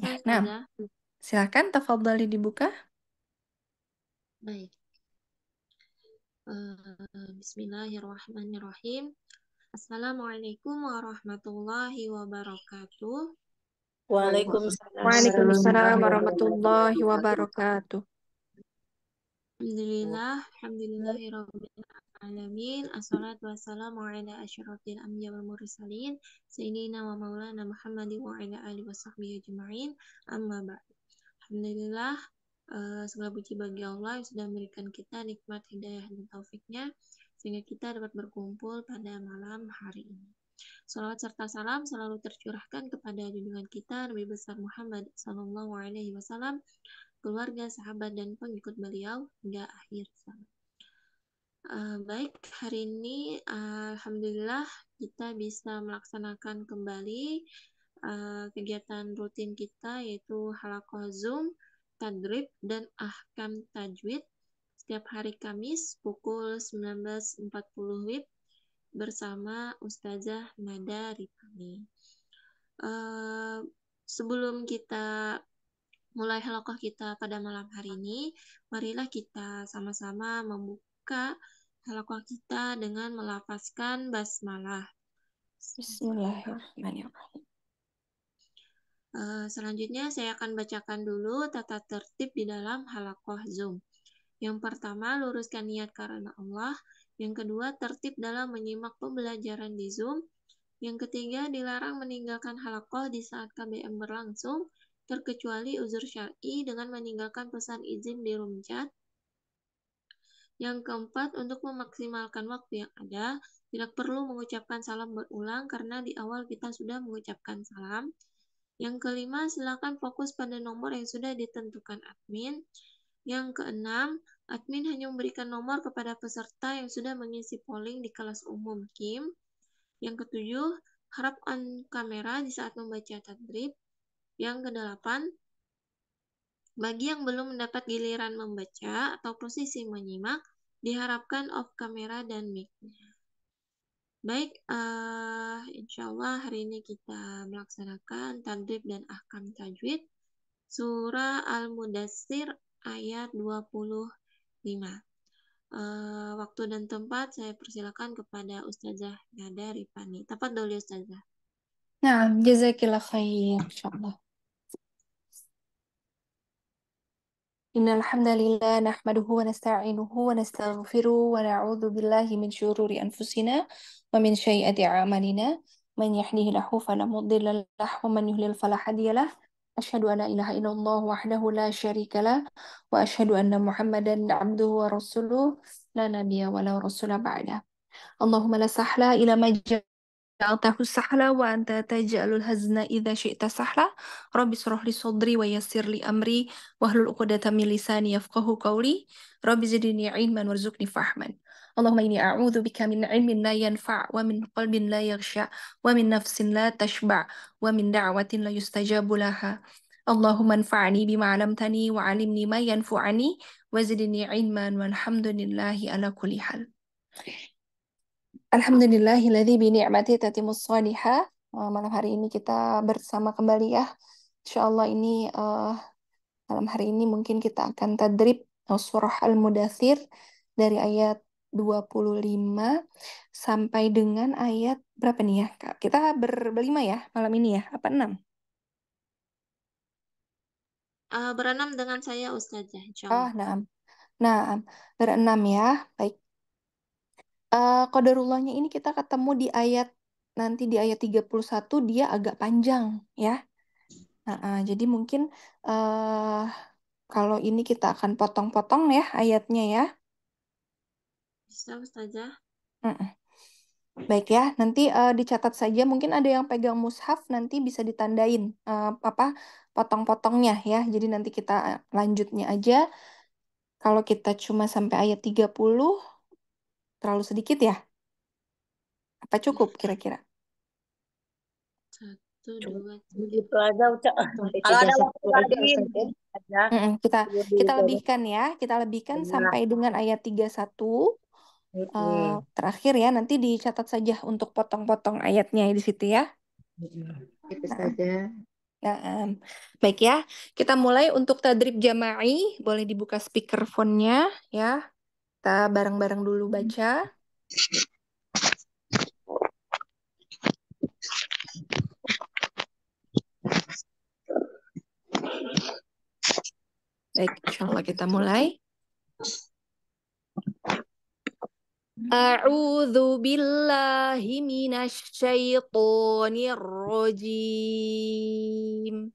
Nah, silakan tafadhali dibuka. Baik. Uh, Bismillahirrahmanirrahim. Assalamualaikum warahmatullahi wabarakatuh. Waalaikumsalam, Waalaikumsalam warahmatullahi wabarakatuh. Alhamdulillah, alhamdulillahirabbil alamin. Assalatu wassalamu ala asyrafil anbiya wal mursalin sayyidina wa maulana Muhammadin wa ala ali washabbihi ajmain. Amma ba'du. Alhamdulillah uh, segala puji bagi Allah yang sudah memberikan kita nikmat hidayah dan taufiknya sehingga kita dapat berkumpul pada malam hari ini. Salawat serta salam selalu tercurahkan kepada junjungan kita Nabi besar Muhammad Sallallahu Alaihi Wasallam, keluarga, sahabat, dan pengikut beliau hingga akhir zaman. Eh, baik, hari ini uh, alhamdulillah kita bisa melaksanakan kembali uh, kegiatan rutin kita yaitu halakoh Zoom, Tadrib, dan Ahkam Tajwid setiap hari Kamis pukul 19.40 WIB bersama Ustazah Nada Ripani. Uh, eh, sebelum kita mulai halakoh kita pada malam hari ini, marilah kita sama-sama membuka halaqah kita dengan melafazkan basmalah. Bismillahirrahmanirrahim. Uh, selanjutnya saya akan bacakan dulu tata tertib di dalam halaqah Zoom. Yang pertama, luruskan niat karena Allah. Yang kedua, tertib dalam menyimak pembelajaran di Zoom. Yang ketiga, dilarang meninggalkan halakoh di saat KBM berlangsung, terkecuali uzur syar'i dengan meninggalkan pesan izin di room chat. Yang keempat, untuk memaksimalkan waktu yang ada, tidak perlu mengucapkan salam berulang karena di awal kita sudah mengucapkan salam. Yang kelima, silakan fokus pada nomor yang sudah ditentukan admin. Yang keenam, admin hanya memberikan nomor kepada peserta yang sudah mengisi polling di kelas umum KIM. Yang ketujuh, harap on kamera di saat membaca tadrib. Yang kedelapan, bagi yang belum mendapat giliran membaca atau posisi menyimak, Diharapkan off kamera dan mic Baik, uh, insya Allah hari ini kita melaksanakan tadrib dan ahkam tajwid. Surah Al-Mudassir ayat 25. Uh, eh, waktu dan tempat saya persilakan kepada Ustazah Nada Ripani. Tepat dulu Ustazah. Nah, jazakillah khair, insya Allah. إن الحمد لله نحمده ونستعينه ونستغفره ونعوذ بالله من شرور أنفسنا ومن شيئة أعمالنا من يهده له فلا مضل له ومن يهلل فلا حدي له أشهد أن لا إله إلا الله وحده لا شريك له وأشهد أن محمدا عبده ورسوله لا نبي ولا رسول بعده اللهم لا سهل إلى ما أعطاه السحلة وأنت تجعل الهزن إذا شئت سحلة رب اشرح لي صدري ويسر لي أمري وهل الأقدة من لساني يفقه قولي رب زدني علما وارزقني فهما اللهم إني أعوذ بك من علم لا ينفع ومن قلب لا يغشى ومن نفس لا تشبع ومن دعوة لا يستجاب لها اللهم انفعني بما علمتني وعلمني ما ينفعني وزدني علما والحمد لله على كل حال Alhamdulillahilladzi bi ni'mati tatimus eh, Malam hari ini kita bersama kembali ya. Insyaallah ini uh, malam hari ini mungkin kita akan tadrib eh, surah Al-Mudathir dari ayat 25 sampai dengan ayat berapa nih ya? Kak? Kita ber berlima ya malam ini ya, apa enam? Uh, berenam dengan saya Ustazah. Insyaallah. Ah, oh, enam. Nah, berenam ya. Baik uh, kodarullahnya ini kita ketemu di ayat nanti di ayat 31 dia agak panjang ya. uh, jadi mungkin, uh, kalau ini kita akan potong-potong ya ayatnya ya. Bisa, Ustazah. -uh. Baik ya, nanti, uh, dicatat saja mungkin ada yang pegang mushaf nanti bisa ditandain, uh, apa, potong-potongnya ya. Jadi nanti kita lanjutnya aja. Kalau kita cuma sampai ayat 30 Terlalu sedikit ya? Apa cukup iya. kira-kira? Satu, dua, Begitu aja, Kalau ada lagi, Mm kita kita lebihkan ya, kita lebihkan ya. sampai dengan ayat 31. uh, eh, terakhir ya, nanti dicatat saja untuk potong-potong ayatnya di situ ya. Itu nah. saja. Ya, um. baik ya. Kita mulai untuk tadrib jama'i, boleh dibuka speakerphone-nya ya. Kita bareng-bareng dulu baca. Baik, insya Allah kita mulai. A'udzu billahi minasy syaithanir rajim.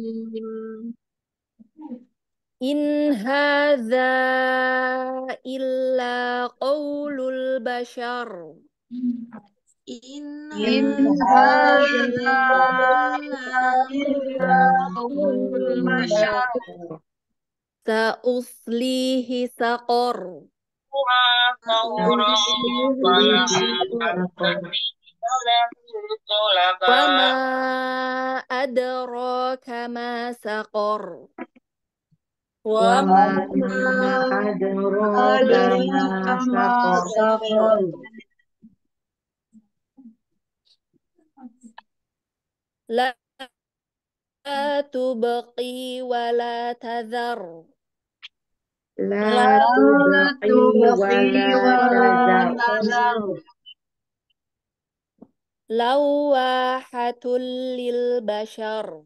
In hadza illa qaulul bashar. In hadza illa qaulul bashar. Sa'uslihi saqar. ma adraka ma saqar. وما أدراك ما لا تبقي ولا تذر لا تبقي ولا تذر لواحة للبشر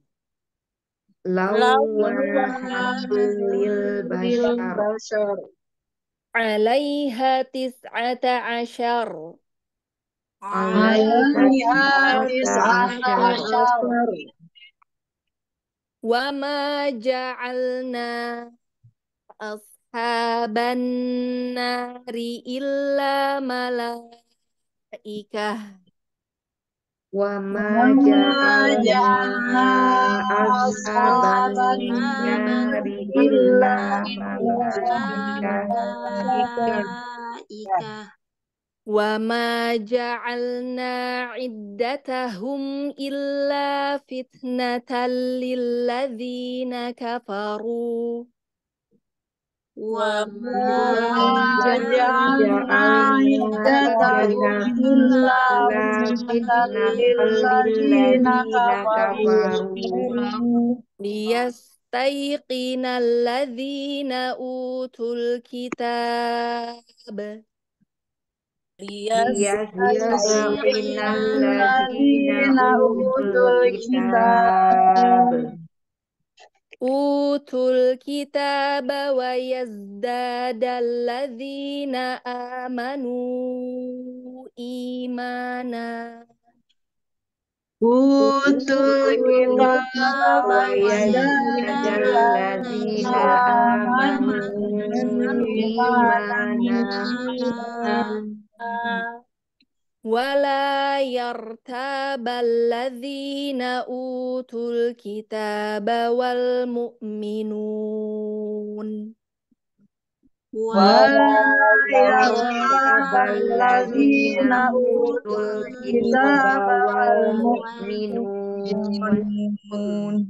Laula Alaiha tis'ata ashar, Alaiha tis'ata asyar. Wa ma ja'alna ashaban nari illa malaikah wa ma ja'alna ashaban nari ja'alna iddatahum illa fitnatan lil ladzina وما جعلنا عدتهم إلا فتنة للذين كفروا ليستيقن الذين أوتوا الكتاب ليستيقن الذين أوتوا الكتاب utul bawa wa yazdadalladzina amanu imana utul bawa wa yazdadalladzina amanu imana ولا يرتاب الذين أوتوا الكتاب والمؤمنون ولا يرتاب الذين أوتوا الكتاب والمؤمنون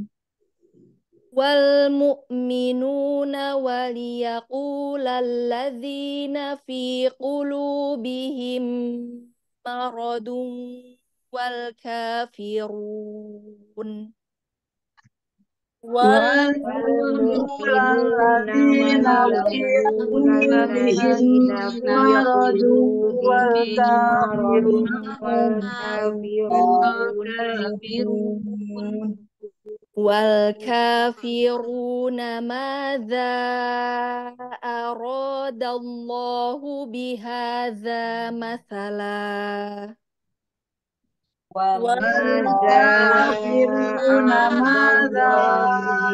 والمؤمنون وليقول الذين في قلوبهم مرض والكافرون والذين بهم مرض والكافرون والكافرون ماذا أراد الله بهذا مثلا والكافرون ماذا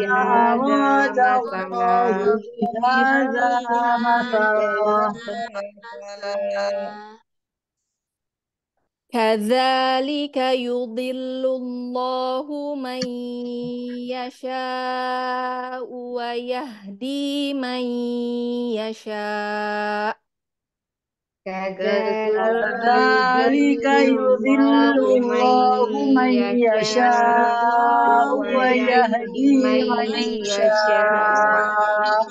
أراد الله بهذا مثلا كذلك يضل الله من يشاء ويهدي من يشاء كذلك يضل الله من يشاء ويهدي من يشاء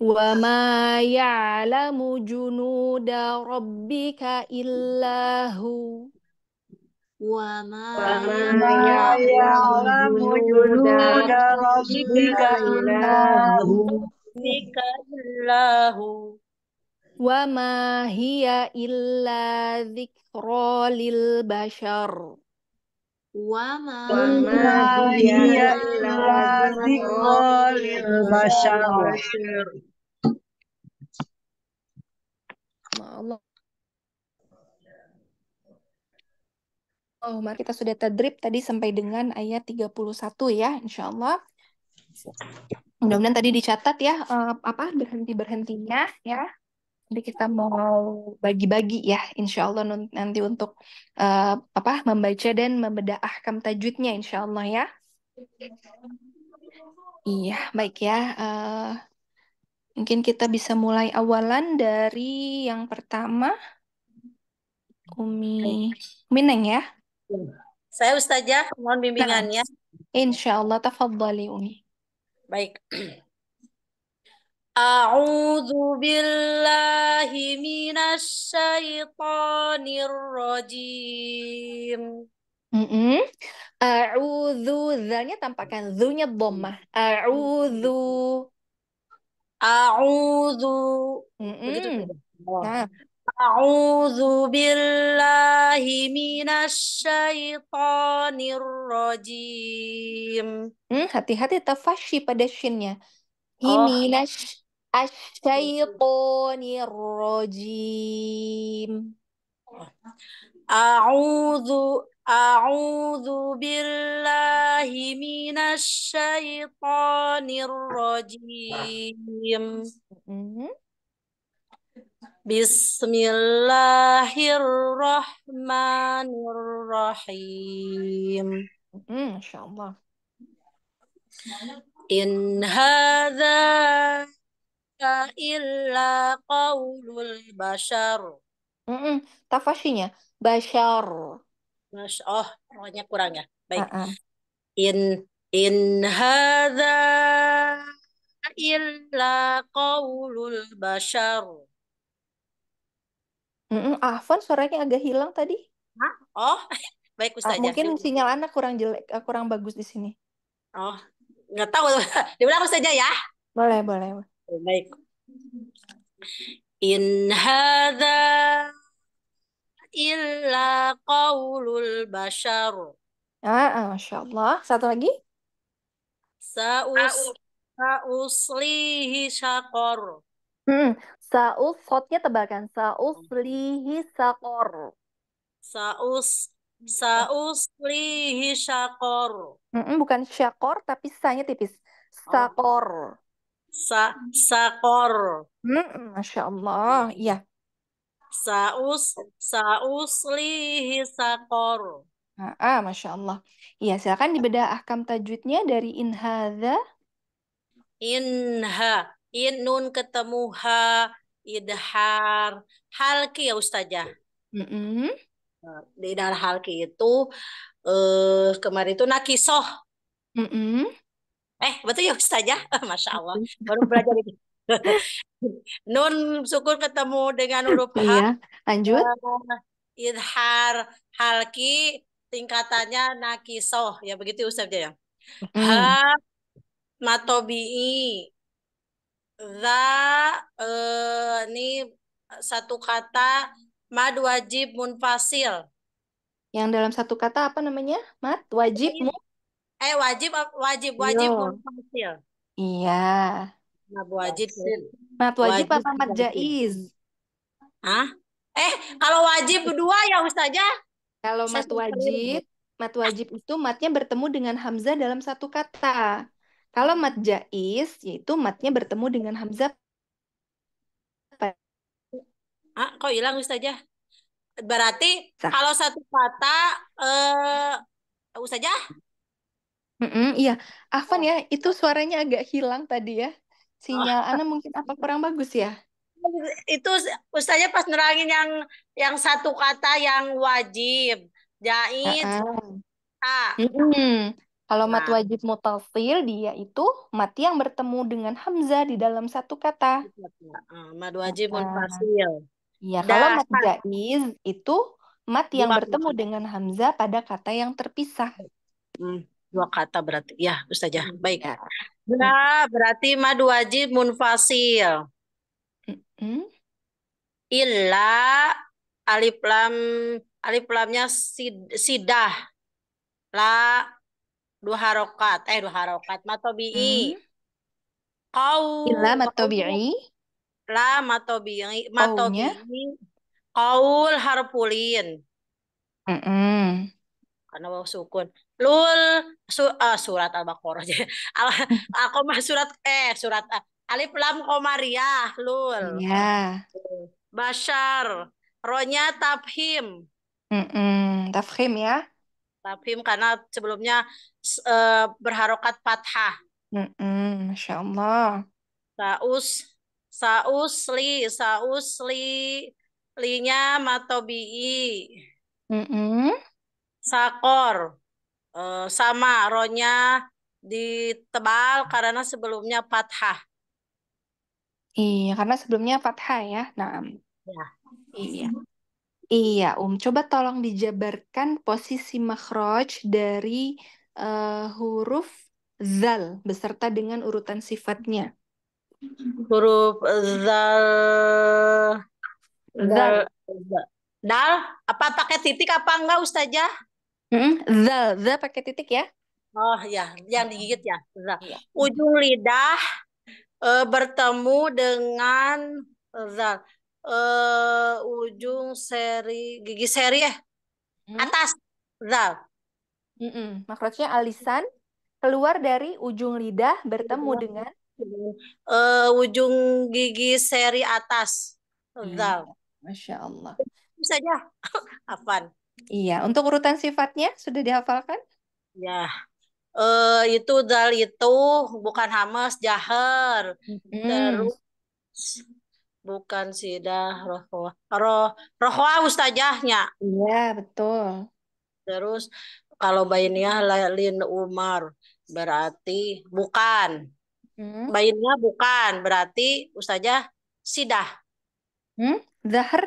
wa ma ya'lamu junuda rabbika illahu wa ma ya'lamu junuda rabbika illahu nika illahu wa ma hiya illa dhikra lil bashar Wama ma hiya illa dhikra lil bashar Oh, mari kita sudah tadrib tadi sampai dengan ayat 31 ya, insya Allah. Mudah-mudahan tadi dicatat ya, eh, apa berhenti-berhentinya ya. Nanti kita mau bagi-bagi ya, insya Allah nanti untuk uh, apa membaca dan membedah ahkam tajwidnya insya Allah ya. Iya, baik ya. Uh, mungkin kita bisa mulai awalan dari yang pertama. Umi Mineng ya. Saya Ustazah, mohon bimbingannya. Insya Allah, tafadhali Umi. Baik. A'udhu billahi minas syaitanir rajim. Mm -mm. A'udhu, zalnya tampakkan zunya dhammah. A'udhu. A'udhu. Mm -mm. Begitu. Oh. Nah, أعوذ بالله من hmm, hati-hati tafashi pada shinnya himinas oh. asyaitonir rajim A'udzu A'udzu billahi minasy syaithanir -hmm. Bismillahirrahmanirrahim. Mm, insyaallah. In hadza illa qaulul bashar. Mm -mm. tafasinya bashar. Mas oh, rohnya kurang ya. Baik. Uh -uh. In in hadza illa qaulul bashar. Mm-mm, Afan suaranya agak hilang tadi. Hah? Oh, baik ah, Ustazah. Ah, mungkin sinyal anak kurang jelek, eh, kurang bagus di sini. Oh, nggak tahu. Diulang saja ya. Boleh, boleh. Baik. In hadza illa qaulul bashar. Ah, ah, Masya Allah. Satu lagi. Saus, sauslihi syakor. Hmm. Saus, sotnya tebakan hmm. hmm. Saus lihi sakor. Saus, saus lihi sakor Mm -mm, bukan syakor, tapi sanya tipis. Oh. Sakor. Sa, sakor. Mm -mm, Masya Allah, hmm. iya. Saus, saus lihi sakor. Ah, ah, Masya Allah. Iya, silakan dibedah ahkam tajwidnya dari inhada. Inha, in nun ketemu ha, idhar halki ya ustazah mm -hmm. idhar halki itu eh kemarin itu nakisoh mm -hmm. eh betul ya ustazah ah, masya allah baru belajar itu nun syukur ketemu dengan huruf ha. iya, lanjut uh, idhar halki tingkatannya nakisoh ya begitu ya, ustazah ya mm. ha matobi'i za eh, ini satu kata mad wajib munfasil. Yang dalam satu kata apa namanya? Mad wajib iya. mu? Eh wajib wajib iya. wajib Yo. munfasil. Iya. Mad wajib. Mad wajib, wajib apa mad jaiz? Hah? Eh, kalau wajib berdua ya Ustazah? Kalau mad wajib, mad wajib itu matnya bertemu dengan hamzah dalam satu kata. Kalau mat jais, yaitu matnya bertemu dengan hamzah. Ah, kok hilang Ustazah? Berarti Sah. kalau satu kata eh uh, Ustazah? Mm -mm, iya, Afan ya, itu oh. suaranya agak hilang tadi ya. Sinyal oh. Ana mungkin apa kurang bagus ya? Itu Ustazah pas nerangin yang yang satu kata yang wajib, jaiz. Uh -uh. Ah. Mm -mm. Kalau nah. mat wajib mutasil dia itu mat yang bertemu dengan hamzah di dalam satu kata. Ah, mat wajib mutasil. Iya, nah, kalau mat jaiz itu mat yang Dua bertemu kata. dengan hamzah pada kata yang terpisah. Hmm, dua kata berarti. Ya, Ustazah. Hmm, Baik. Ya. Nah, berarti mad wajib munfasil. Mm-hmm. Illa alif lam alif lamnya sid, sidah. La dua harokat eh dua harokat matobi'i hmm. kau ila matobi'i la matobi'i matobi'i kaul harpulin mm -mm. karena waw sukun lul su, eh, surat al-baqarah al, aku mah surat eh surat eh, alif lam komariah lul ya yeah. bashar ronya tafhim mm -mm. tafhim ya Tafhim karena sebelumnya uh, berharokat fathah. Mm -mm, Masya Allah. Saus, saus li, saus li, linya matobi'i. Mm -mm. Sakor, uh, sama ronya ditebal karena sebelumnya fathah. Iya, karena sebelumnya fathah ya. Nah. Ya. Iya. iya. Iya, Um. Coba tolong dijabarkan posisi makhraj dari uh, huruf zal beserta dengan urutan sifatnya. Huruf zal zal zal apa pakai titik apa enggak Ustazah? Hmm, zal zal pakai titik ya? Oh ya, yang digigit ya. Zal. Iya. Ujung lidah uh, bertemu dengan zal uh, ujung seri gigi seri eh hmm. atas zal mm -mm. makrotnya alisan keluar dari ujung lidah bertemu hmm. dengan uh, ujung gigi seri atas zal hmm. masya allah bisa aja apaan iya untuk urutan sifatnya sudah dihafalkan ya uh, itu zal itu bukan hamas jahar mm -hmm. terus bukan sidah rohwa roh rohwa ustajahnya iya betul terus kalau bainiyah lain Umar berarti bukan hmm? bukan berarti ustajah sidah hmm? Zahar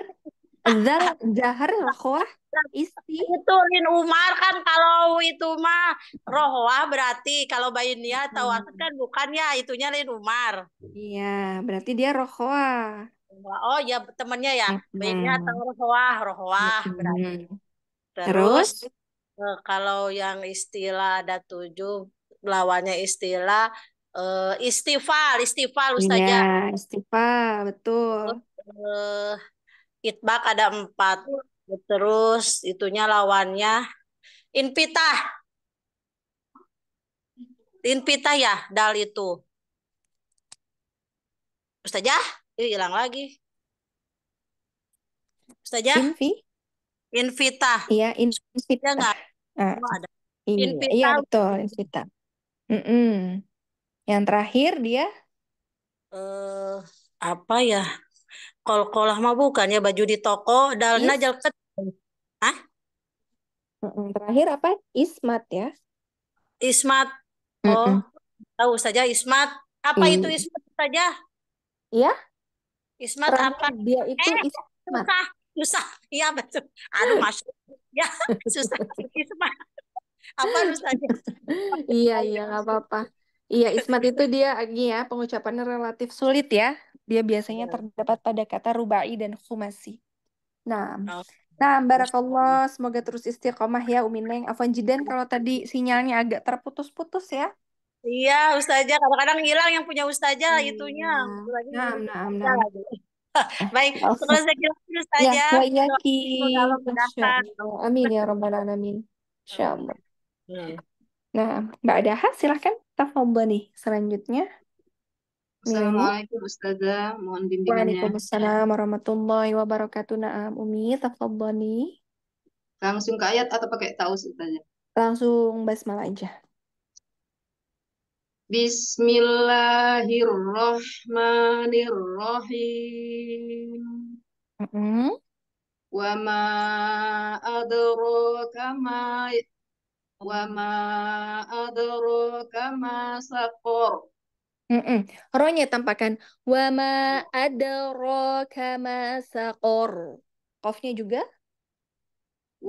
Zahar Zahar rohwah isti. Betulin Umar kan kalau itu mah rohwah berarti kalau bayunia atau wasat hmm. kan bukan ya itunya lain Umar. Iya, berarti dia rohwah. Oh ya temennya ya, hmm. dia atau rohwah, rohwah hmm. berarti. Terus, Terus eh, kalau yang istilah ada tujuh lawannya istilah uh, eh, istifal, istifal iya, ustazah. ya, istifal, betul. Uh, Itbak ada empat. Terus itunya lawannya Invita. Invita ya, dal itu. Ustazah, ini hilang lagi. Ustazah? Invi? Invita. Iya, Invita. Ya, enggak? Uh, ah, ada. Iya, iya invita. iya betul, Invita. Mm -mm. Yang terakhir dia? Eh, uh, apa ya? Kol kolah mah bukan ya baju di toko dalna jal ket. Hah? Terakhir apa? Ismat ya. Ismat. Oh, Mm-mm. tahu saja Ismat. Apa mm. itu Ismat saja? Iya. Ismat Terakhir apa? Dia itu eh, Ismat. Susah, susah. Iya betul. Aduh masuk. ya, susah. Ismat. Apa susahnya? iya, iya, nggak apa-apa. Iya, Ismat itu dia agi ya, pengucapannya relatif sulit ya. Dia biasanya iya. terdapat pada kata rubai dan khumasi. Nah, nah barakallah, semoga terus istiqomah ya Umi Neng. Afwan Jidan kalau tadi sinyalnya agak terputus-putus ya. Iya, ustazah kadang-kadang hilang yang punya ustazah hmm. itunya. Nah, nah, nah, nah. Baik, oh. terus saja. Ya, ustazah. Ya, ya, Amin ya rabbal alamin. Insyaallah. Hmm. Nah, Mbak Adha, silahkan Tafadhali selanjutnya. Assalamualaikum Ustazah, mohon bimbingannya. Waalaikumsalam warahmatullahi wabarakatuh. Naam, Umi, tafadhali. Langsung ke ayat atau pakai taus Ustazah? Langsung basmalah aja. Bismillahirrahmanirrahim. Mm -hmm. Wa ma adraka ma wa ma adraka ma saqar. Mm-mm. Rohnya tampakan Wama ada rokama sakor, kofnya juga.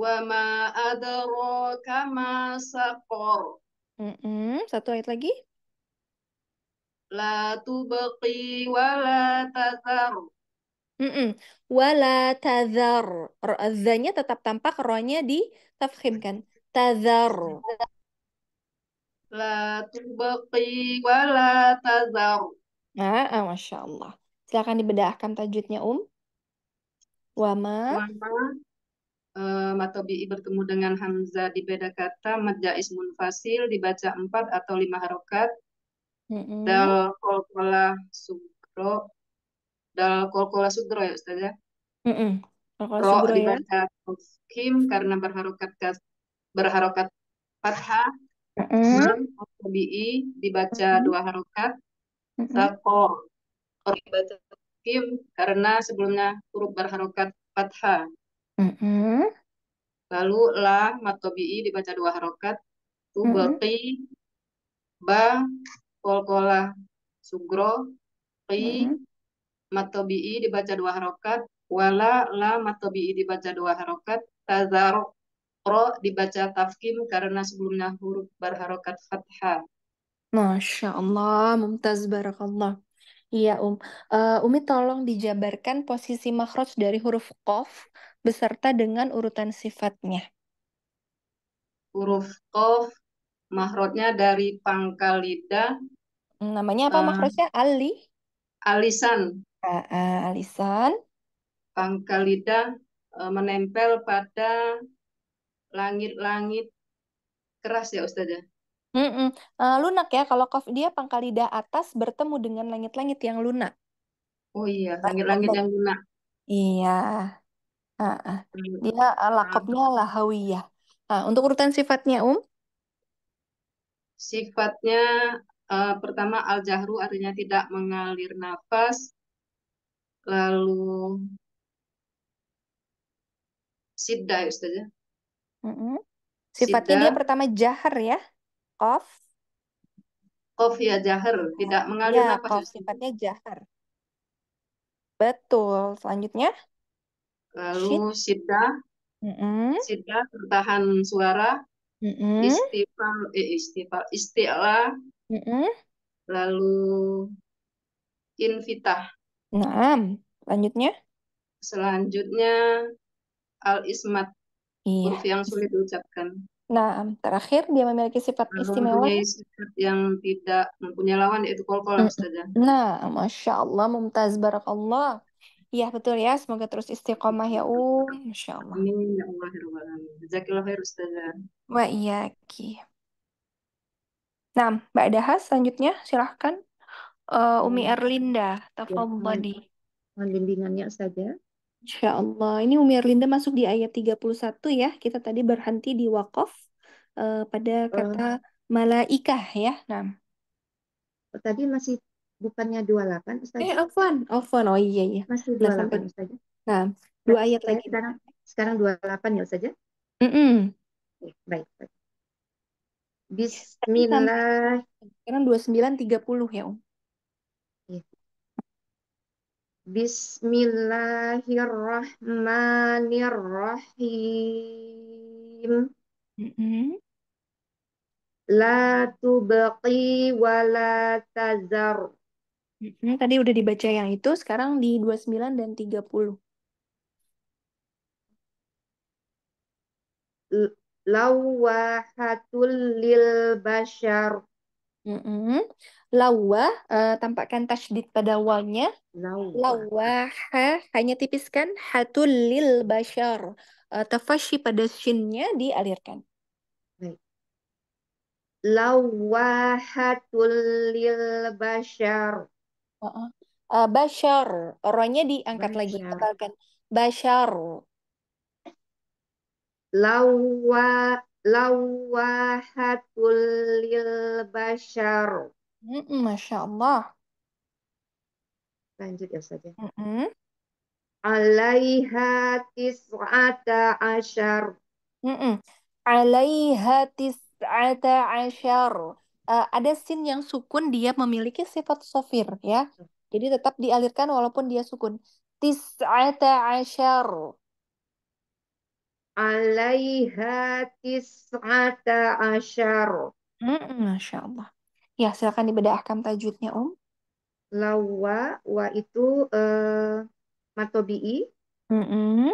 Wama ada rokama sakor. Mm-mm. Satu ayat lagi. La tubqi beki la tazar. Mm-mm. Wala tazar. Zanya tetap tampak, rohnya ditafkhimkan. Tazar. Tazar. La tubqi wa la tazar. Nah, ah, Masya Allah. Silakan dibedahkan tajwidnya, Um. Wama. Wama. Uh, eh, matobi'i bertemu dengan Hamzah di beda kata. Madja ismun fasil dibaca empat atau lima harokat. Mm -hmm. Dal kolkola sugro. Dal kolkola sugro ya, Ustazah, Mm -hmm. Kolkola ya. dibaca ya. Kim karena berharokat berharokat fathah Mm -hmm. bi dibaca mm -hmm. dua harokat. Mm -hmm. dibaca kim karena sebelumnya huruf berharokat fathah. Mm -hmm. Lalu la matobi'i dibaca dua harokat. Tubati mm -hmm. ba kolkola sugro pi. mm -hmm. matobi'i dibaca dua harokat. Wala la matobi'i dibaca dua harokat. Tazarok Ro dibaca tafkim karena sebelumnya huruf berharokat fathah. Masya Allah, mumtaz barakallah. Iya, Um. Uh, Umi tolong dijabarkan posisi makhraj dari huruf qaf beserta dengan urutan sifatnya. Huruf qaf makhrajnya dari pangkal lidah. Hmm, namanya apa uh, makhrajnya? Ali? Alisan. Uh, uh, alisan. Pangkal lidah uh, menempel pada langit-langit keras ya Ustazah. Mm-mm. Uh, lunak ya, kalau kof dia pangkal lidah atas bertemu dengan langit-langit yang lunak. Oh iya, langit-langit yang lunak. Iya. Uh-uh. Dia uh, lakopnya lahawiyah. Uh, untuk urutan sifatnya, Um? Sifatnya uh, pertama al-jahru artinya tidak mengalir nafas. Lalu Sidda, ya, Ustazah. Mm-mm. Sifatnya dia pertama jahar ya. kof kof ya jahar, tidak mengalir Ya, nafas Kof, sifatnya jahar. Betul. Selanjutnya Lalu sida, mm sida tertahan suara, mm istifal, eh, istifal, isti'la, lalu invitah. nah Selanjutnya Selanjutnya al ismat, Iya. yang sulit diucapkan. Nah, terakhir dia memiliki sifat Lalu istimewa. Mempunyai sifat yang tidak mempunyai lawan yaitu kol-kol Nah, Masya Allah, Mumtaz Barakallah. Iya betul ya, semoga terus istiqomah ya Um, Masya Allah. Amin ya Allah ya Jazakallah khair Ustazah. Wa iyyaki. Nah, Mbak Daha, selanjutnya silahkan. Uh, Umi iya. Erlinda, ya, tafadhali. Mohon bimbingannya saja. Insya Allah. Ini Umi Erlinda masuk di ayat 31 ya. Kita tadi berhenti di Wakaf uh, eh, pada kata uh, malaikah ya. Nah. Oh, tadi masih bukannya 28 Ustaz. Eh, Afwan. Afwan. Oh iya iya. Masih 28 ya? nah, Ustaz. Nah, dua ayat Saya lagi. Sekarang sekarang 28 ya Ustaz ya? Mm -mm. Baik, baik. Iya, Bismillah. Sekarang 29.30 ya, Om. Iya. Bismillahirrahmanirrahim. La tubqi wa la tazar. Tadi udah dibaca yang itu, sekarang di 29 dan 30. Lawahatul lil bashar. mm lawa uh, eh, tampakkan tasdid pada awalnya. lawa ha eh, hanya tipiskan hatul lil bashar uh, eh, tafashi pada shinnya dialirkan Lawa hatul lil bashar uh -uh. Uh, bashar orangnya diangkat bashar. lagi tebalkan bashar lawa lawa hatul lil bashar Mm-mm, Masya Allah. Lanjut ya saja. Mm-mm. Alaiha tis'ata asyar. Mm-mm. Alaiha tis'ata asyar. Uh, ada sin yang sukun dia memiliki sifat sofir ya. Jadi tetap dialirkan walaupun dia sukun. Tis'ata asyar. Alaiha tis'ata asyar. Mm -mm, Masya Allah. Ya, silakan dibedah ahkam tajwidnya, Om. Lawa, wa itu eh, matobi'i. Mm-mm.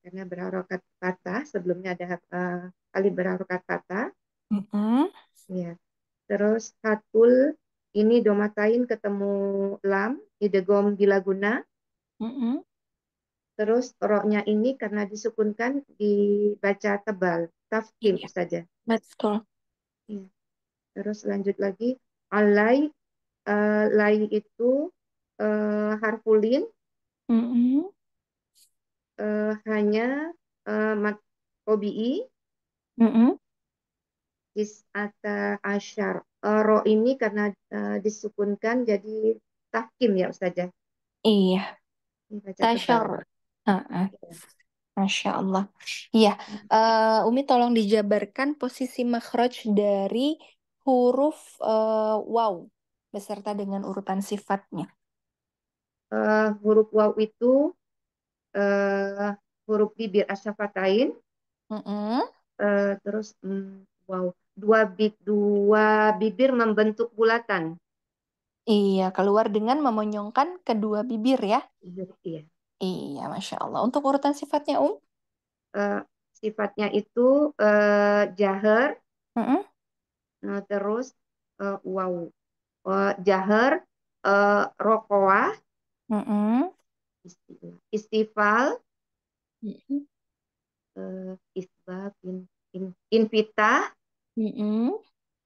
karena berharokat patah, sebelumnya ada uh, eh, kali berharokat patah. Mm-mm. Ya. Terus hatul, ini domatain ketemu lam, idegom bilaguna. guna. Mm-mm. Terus roknya ini karena disukunkan dibaca tebal, tafkim yeah. saja. Betul. Ya. Terus lanjut lagi alai uh, lai itu uh, harfulin mm -hmm. uh, hanya uh, mat kobi mm -hmm. ata ashar uh, ro ini karena uh, disukunkan jadi tahkim ya ustazah iya tashar Masya Allah. Iya, uh, Umi tolong dijabarkan posisi makhraj dari huruf uh, waw beserta dengan urutan sifatnya? Uh, huruf waw itu uh, huruf bibir asyafatain. Mm -hmm. uh, terus mm, wow, dua bi dua bibir membentuk bulatan. Iya, keluar dengan memonyongkan kedua bibir ya. iya. Iya, masya Allah. Untuk urutan sifatnya, Um? Uh, sifatnya itu uh, jahar, mm -hmm nah terus uh, eh, wow uh, eh, jahar uh, rokoah mm -hmm. istifal uh, isbab in, in, invita mm -hmm.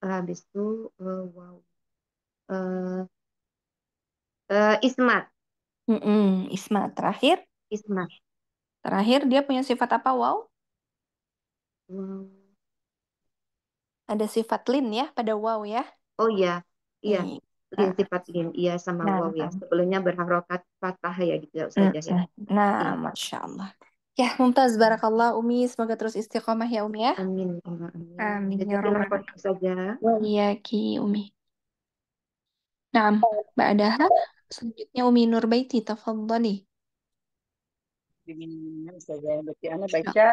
uh, habis itu uh, wow uh, uh, ismat mm -hmm. ismat terakhir ismat terakhir dia punya sifat apa wow wow ada sifat lin ya pada wow ya. Oh iya, iya, iya. Lin sifat lin, iya sama nah, wow ya. Sebelumnya berharokat fathah ya gitu saja ya. Nah, iya. masya Allah. Ya, mumtaz barakallah Umi, semoga terus istiqomah ya Umi ya. Amin. Ya amin. amin. Jadi ya saja. Iya, Ki Umi. Nah, Mbak Adaha, selanjutnya Umi Nurbaiti, tafadhali. Amin. Amin. Amin. Amin. baca ya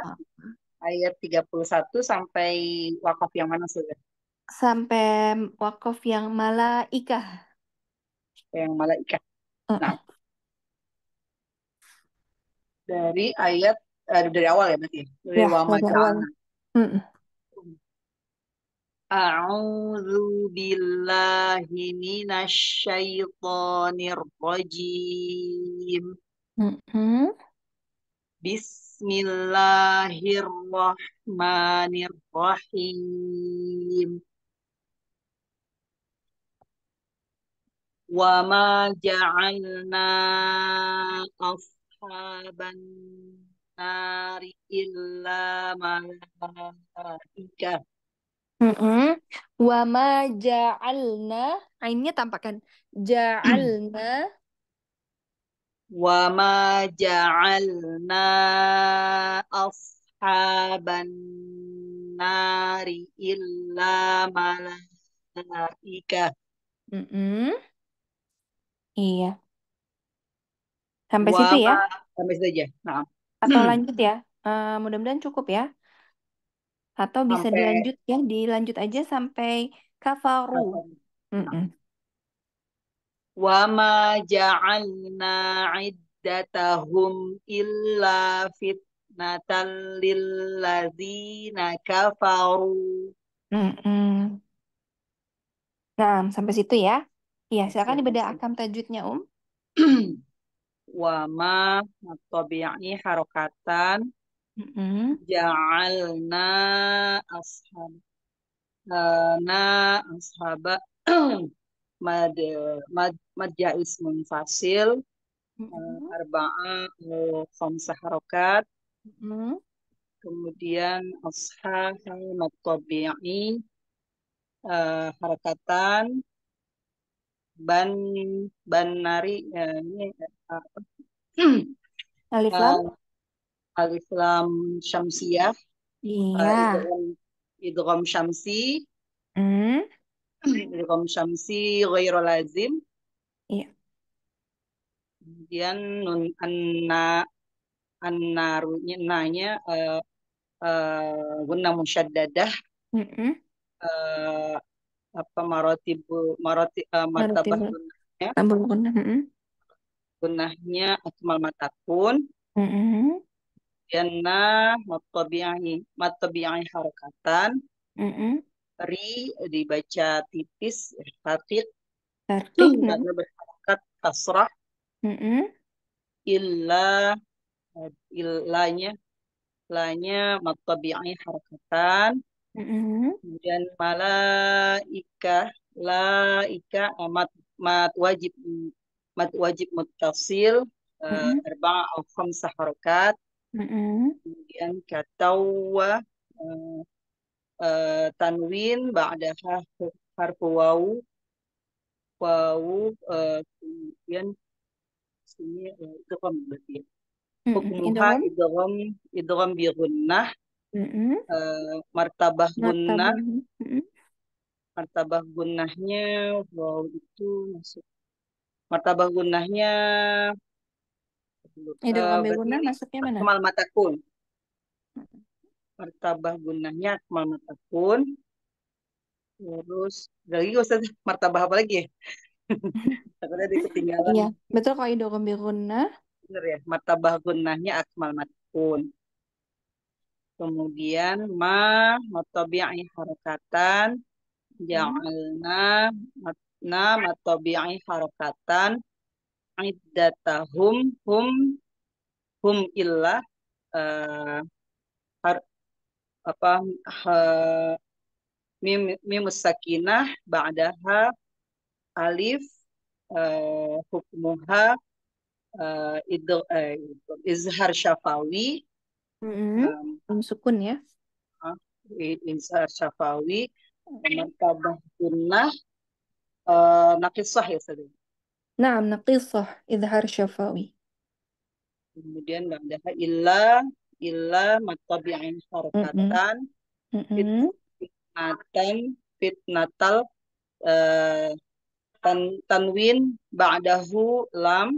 ayat 31 sampai wakaf yang mana sudah? Sampai wakaf yang malaikah. Yang malaikah. Uh. Nah. Dari ayat eh, dari awal ya berarti. Ya? Dari ya, wa dari awal. A'udzu billahi minasyaitonir rajim. Mm -hmm. Bis Bismillahirrahmanirrahim. wa جعلنا أصحاب النار إلا ملائكة Mm-hmm. ma ja'alna Ainnya tampakkan Ja'alna wa ma ja'alna ashaban nari illa malaika. Mm -hmm. Iya. Sampai wama... situ ya. Sampai situ aja. Nah. Atau lanjut ya. Uh, mudah-mudahan cukup ya. Atau bisa sampai... dilanjut ya, dilanjut aja sampai kafaru. sampai. Nah. Mm -mm. Wama ja'alna iddatahum illa fitnatan lilladzina kafaru. Mm -mm. Nah, sampai situ ya. Iya, silakan dibedah akam tajwidnya, Um. Wama matobi'i harokatan mm -hmm. ja'alna ashab eh, na ashaba mad mad madjais munfasil mm -hmm. Eh, arba'a khamsah harokat mm -hmm. kemudian ashah matabi'i uh, eh, harakatan ban ban nari uh, ini uh, alif lam uh, alif lam syamsiah iya yeah. uh, idgham syamsi mm. Likom iya. syamsi ghairu lazim. Iya. Kemudian nun anna annarunya nanya uh, eh, uh, eh, guna musyaddadah. Mm -hmm. uh, eh, apa marotibu maroti uh, martabah gunanya. Tambah gunah. Mm -hmm. Gunahnya akmal matakun. Mm -hmm. Yana nah, matabi'i matabi'i harakatan. Mm -hmm ri dibaca tipis hafid tartib karena berhakat kasrah mm -hmm. illa illanya lanya matabi'i harakatan mm -hmm. kemudian malaika laika amat eh, mat wajib mat wajib mutasil eh, mm -hmm. uh, atau harakat mm -hmm. kemudian katawa uh, Eh, tanwin ba'da harfu wawu wawu eh, kemudian sini eh, itu kan berarti ya. Hukmuha idgham idgham bi gunnah martabah gunnah martabah gunnahnya wow itu masuk martabah gunnahnya Idgham bi gunnah masuknya mana? Kamal matakun martabah gunanya akmal matakun terus lagi usah martabah apa lagi ya takutnya di ketinggalan iya betul kalau ido guna bener ya martabah gunanya akmal matakun kemudian ma matabi'i harakatan ja'alna matna matabi'i harakatan iddatahum hum hum illa uh, har, apa ha, eh, mim mim sakinah ba'daha alif uh, hukmuha uh, eh, id, uh, izhar syafawi mm-hmm. um, sukun ya uh, izhar syafawi martabah sunnah uh, naqisah ya sedih naam naqisah izhar syafawi kemudian ba'daha illa ila matabi'in harokatan fitnatan fitnatal eh, tan tanwin ba'dahu lam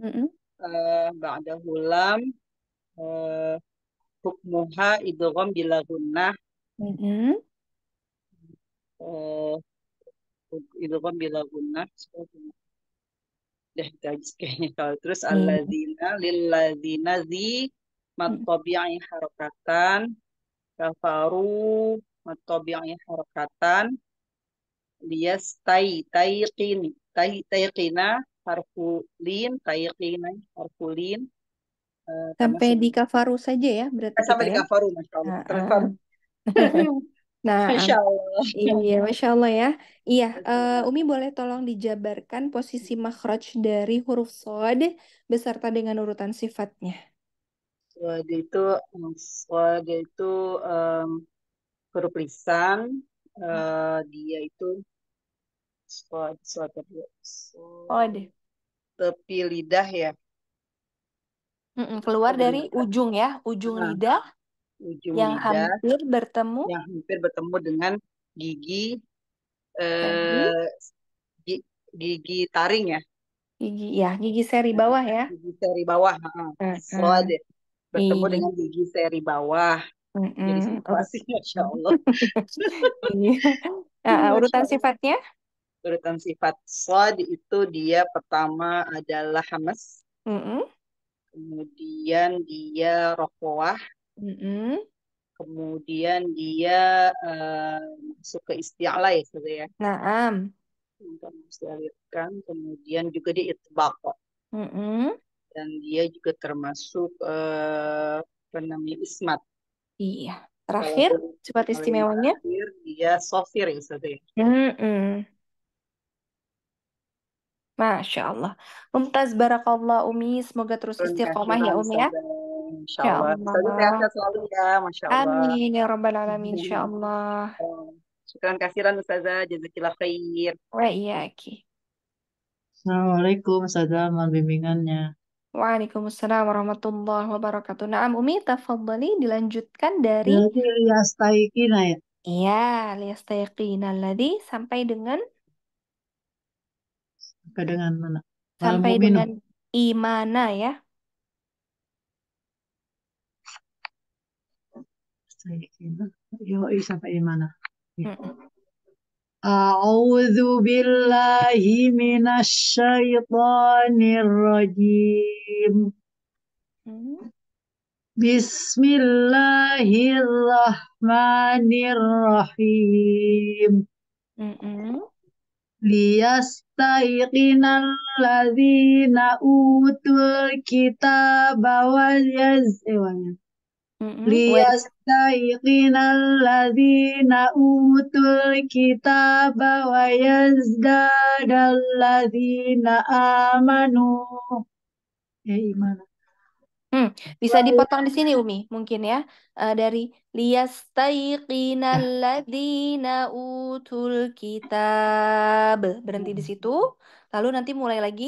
eh, ba'dahu lam eh, hukmuha idgham bila gunnah idgham bila gunnah guys kalau terus mm -hmm. alladzina lilladzina zi yang harokatan kafaru yang harokatan lias tai taiqin tai taiqina harfu lin taiqina harfu lin eh, sampai di kafaru saja ya berarti sampai di ya? kafaru masya Allah ah, ah. Nah, Masya Allah. Iya, Masya Allah ya. Iya, uh, Umi boleh tolong dijabarkan posisi makhraj dari huruf sod beserta dengan urutan sifatnya. Swada itu swada itu um, huruf lisan uh, dia itu swada swada swada tepi lidah ya. Mm-mm, keluar tepi dari lidah. ujung ya, ujung nah, lidah ujung yang lidah, hampir bertemu yang hampir bertemu dengan gigi eh, gigi, gigi taring ya. Gigi ya, gigi seri bawah ya. Gigi seri bawah, heeh. Uh, -huh bertemu iya. dengan gigi seri bawah. Mm -mm. Jadi situasi, masya ya Allah. uh, urutan sifatnya? Urutan sifat sod itu dia pertama adalah hamas. Mm -mm. Kemudian dia rokoah. Mm -mm. Kemudian dia uh, masuk ke istiala ya, gitu ya. Nah, Untuk Kemudian juga di itbako. Mm -mm dan dia juga termasuk uh, Ismat. Iya. Terakhir cepat istimewanya? Terakhir dia sofir ya Ustaz. Mm -mm. Masya Allah. Mumtaz barakallah Umi. Semoga terus istiqomah ya Umi ya. Insya ya Allah. Ustaz selalu ya. Masya Allah. Amin ya Rabbal Alamin. Insya Allah. Oh, syukran kasiran Ustazah. Jazakillah khair. Wa oh, iya, Assalamualaikum Ustazah. Mohon bimbingannya. Waalaikumsalam warahmatullahi wabarakatuh. Naam Umi, tafadhali dilanjutkan dari liyastaiqina ya. Iya, liyastaiqina alladhi sampai dengan sampai dengan mana? Sampai dengan imana ya. Liyastaiqina. Yoi sampai imana. Ya. Hmm. A'udzu billahi minasyaitonir rajim. Hmm? Bismillahirrahmanirrahim. Hmm? Liyastaiqin alladhina utul kitab wal yazwan. Eh, Liyastaiqinal ladhina utul kitaba wa yazdadal ladhina amanu. Ya, iman. Hmm, bisa dipotong di sini iya. Umi, mungkin ya. Uh, dari liyastaiqinal ladhina utul kitab. Berhenti di situ. Lalu nanti mulai lagi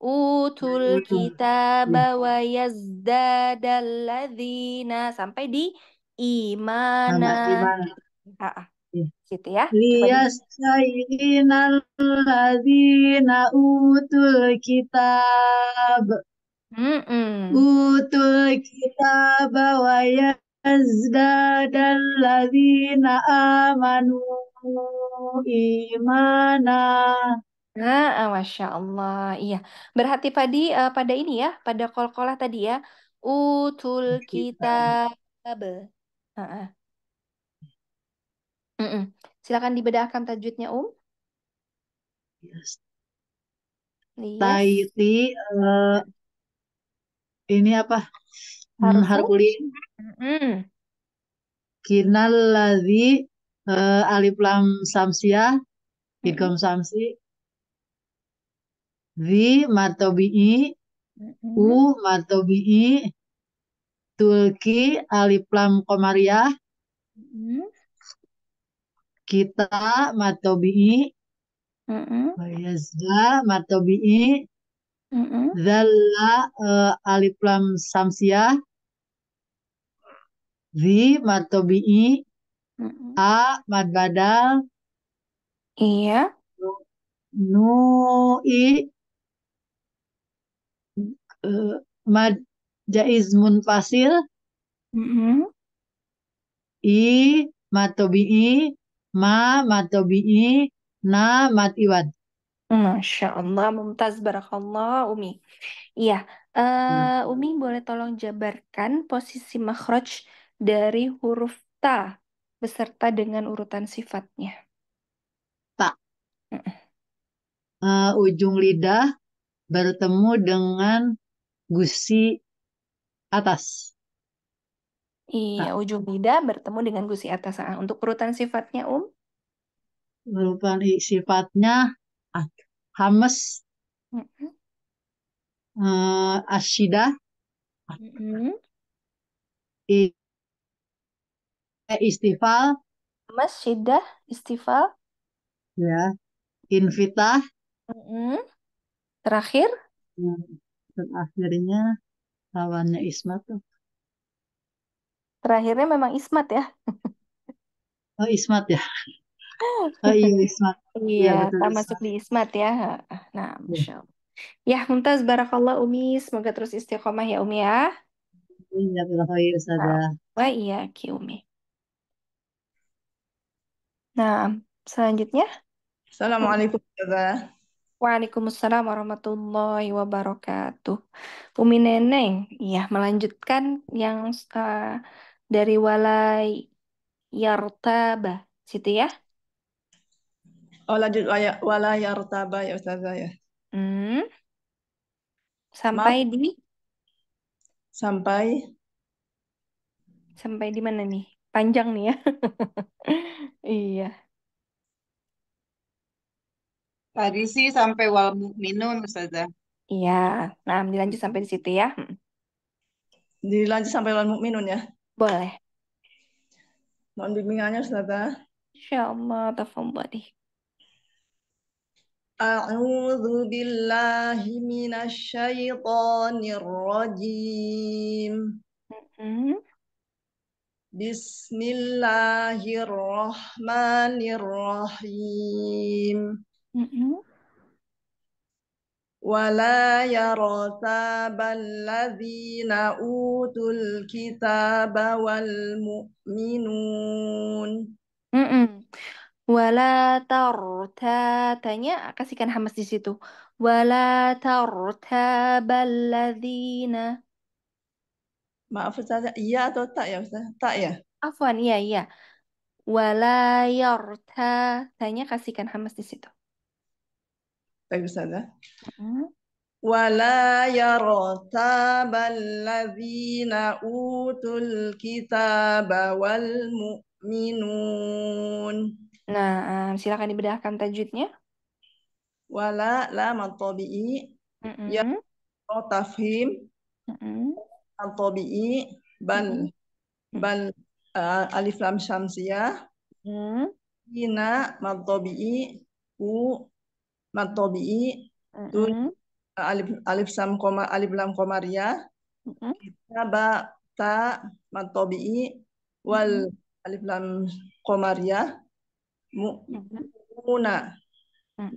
utul iya. bawa wa yazdadalladzina sampai di imana. Gitu ya. Liyastayyinalladzina utul kitab. Mm -mm. Utul kitaba wa yazdadalladzina amanu imana. Nah, Masya Allah. Iya. Berhati padi uh, pada ini ya, pada kol-kolah tadi ya. Utul kita Uh -uh. Mm-mm. Silakan dibedakan tajwidnya, Um. Lihat. Taiti uh, ini apa? Hmm, Harfu. harkulin. Mm-mm. Kinal ladhi uh, eh, alif lam samsiah Mm-mm. idgham samsi matobi matobi'i, u mm-hmm. matobi'i, tulki aliplam komariah, mm-hmm. kita matobi'i, bayazda mm-hmm. matobi'i, Zalla eh, aliplam samsiah, Zi matobi'i, A mad badal. Iya. nu i uh, eh, mad jaiz munfasil mm -hmm. i matobi'i ma matobi'i na matiwat iwan Masya Allah, Mumtaz Barakallah Umi. Iya, uh, hmm. Eh, Umi boleh tolong jabarkan posisi makhraj dari huruf ta beserta dengan urutan sifatnya. Ta. Uh, ujung lidah bertemu dengan gusi atas. Iya, nah. ujung lidah bertemu dengan gusi atas. Ah, untuk urutan sifatnya, Um? Urutan sifatnya ah, hames, mm -hmm. uh, eh, asida, mm -hmm. istifal, eh, hames, syidah, istifal, ya, invita, mm -hmm. terakhir, dan akhirnya lawannya Ismat tuh. Terakhirnya memang Ismat ya. Oh Ismat ya. Oh iya Ismat. Iya, ya, Ismat. masuk di Ismat ya. Nah, iya. Masya Allah. Ya, Muntaz Barakallah Umi. Semoga terus istiqomah ya Umi ya. Iya, Barakallah ya, Ustazah. Wah iya, Ki Umi. Nah, selanjutnya. Assalamualaikum Ustazah. Waalaikumsalam warahmatullahi wabarakatuh. Umi Neneng, ya melanjutkan yang uh, dari walai yartaba, situ ya? Oh lanjut walai yartaba ya Ustazah ya. Hmm. Sampai Maaf. di? Sampai? Sampai di mana nih? Panjang nih ya. iya. Tadi sih sampai wal minum Ustazah. Iya. Nah, dilanjut hmm. sampai di situ ya. Hmm. Dilanjut sampai wal mu'minun ya. Boleh. Mohon bimbingannya Ustazah. Insyaallah tafadhali. badi. A'udzu billahi الشيطان الرجيم بسم الله Wala ya rota يرتاب الذين أوتوا الكتاب والمؤمنون Wala tarta tanya kasihkan hamas di situ. Wala tarta baladzina. Maaf Ustaz, iya atau tak ya Ustaz? Tak ya? Afwan, iya iya. Wala yarta tanya kasihkan hamas di situ. Baik Ustazah. ولا يرتاب الذين أوتوا الكتاب والمؤمنون Nah, silakan dibedahkan tajwidnya. Wala la mantobi'i mm-hmm. ya tafhim mm mantobi'i ban bal uh, alif lam syamsiyah mm. ina mantobi'i u Matobi'i, mm -hmm. Eh, alif, alif sam koma, alif lam komaria, mm -hmm. ta wal mm -hmm. alif lam komaria, mu mm -hmm.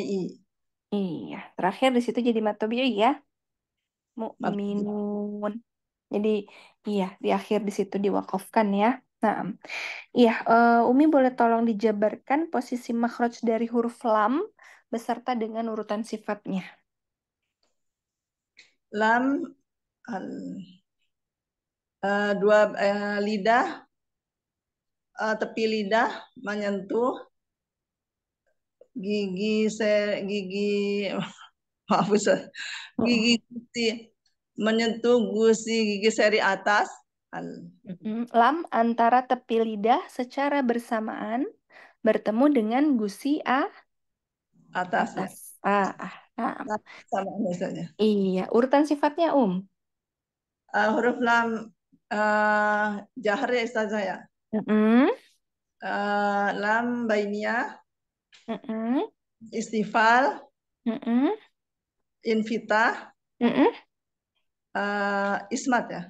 i Iya, terakhir di situ jadi i ya. mu minun Jadi iya di akhir di situ diwakafkan ya. Nah, iya, uh, Umi boleh tolong dijabarkan posisi makhraj dari huruf lam beserta dengan urutan sifatnya. Lam uh, dua uh, lidah uh, tepi lidah menyentuh gigi se gigi maaf gigi gusi menyentuh gusi gigi seri atas al. Lam antara tepi lidah secara bersamaan bertemu dengan gusi A atas. atas. Ah, ah, ah. Sama biasanya. Iya, urutan sifatnya um. Uh, huruf lam uh, jahre ya ya. Mm -hmm. uh, lam bainia Mm -hmm. Istifal. Mm -hmm. Invita. Mm -hmm. uh, ismat ya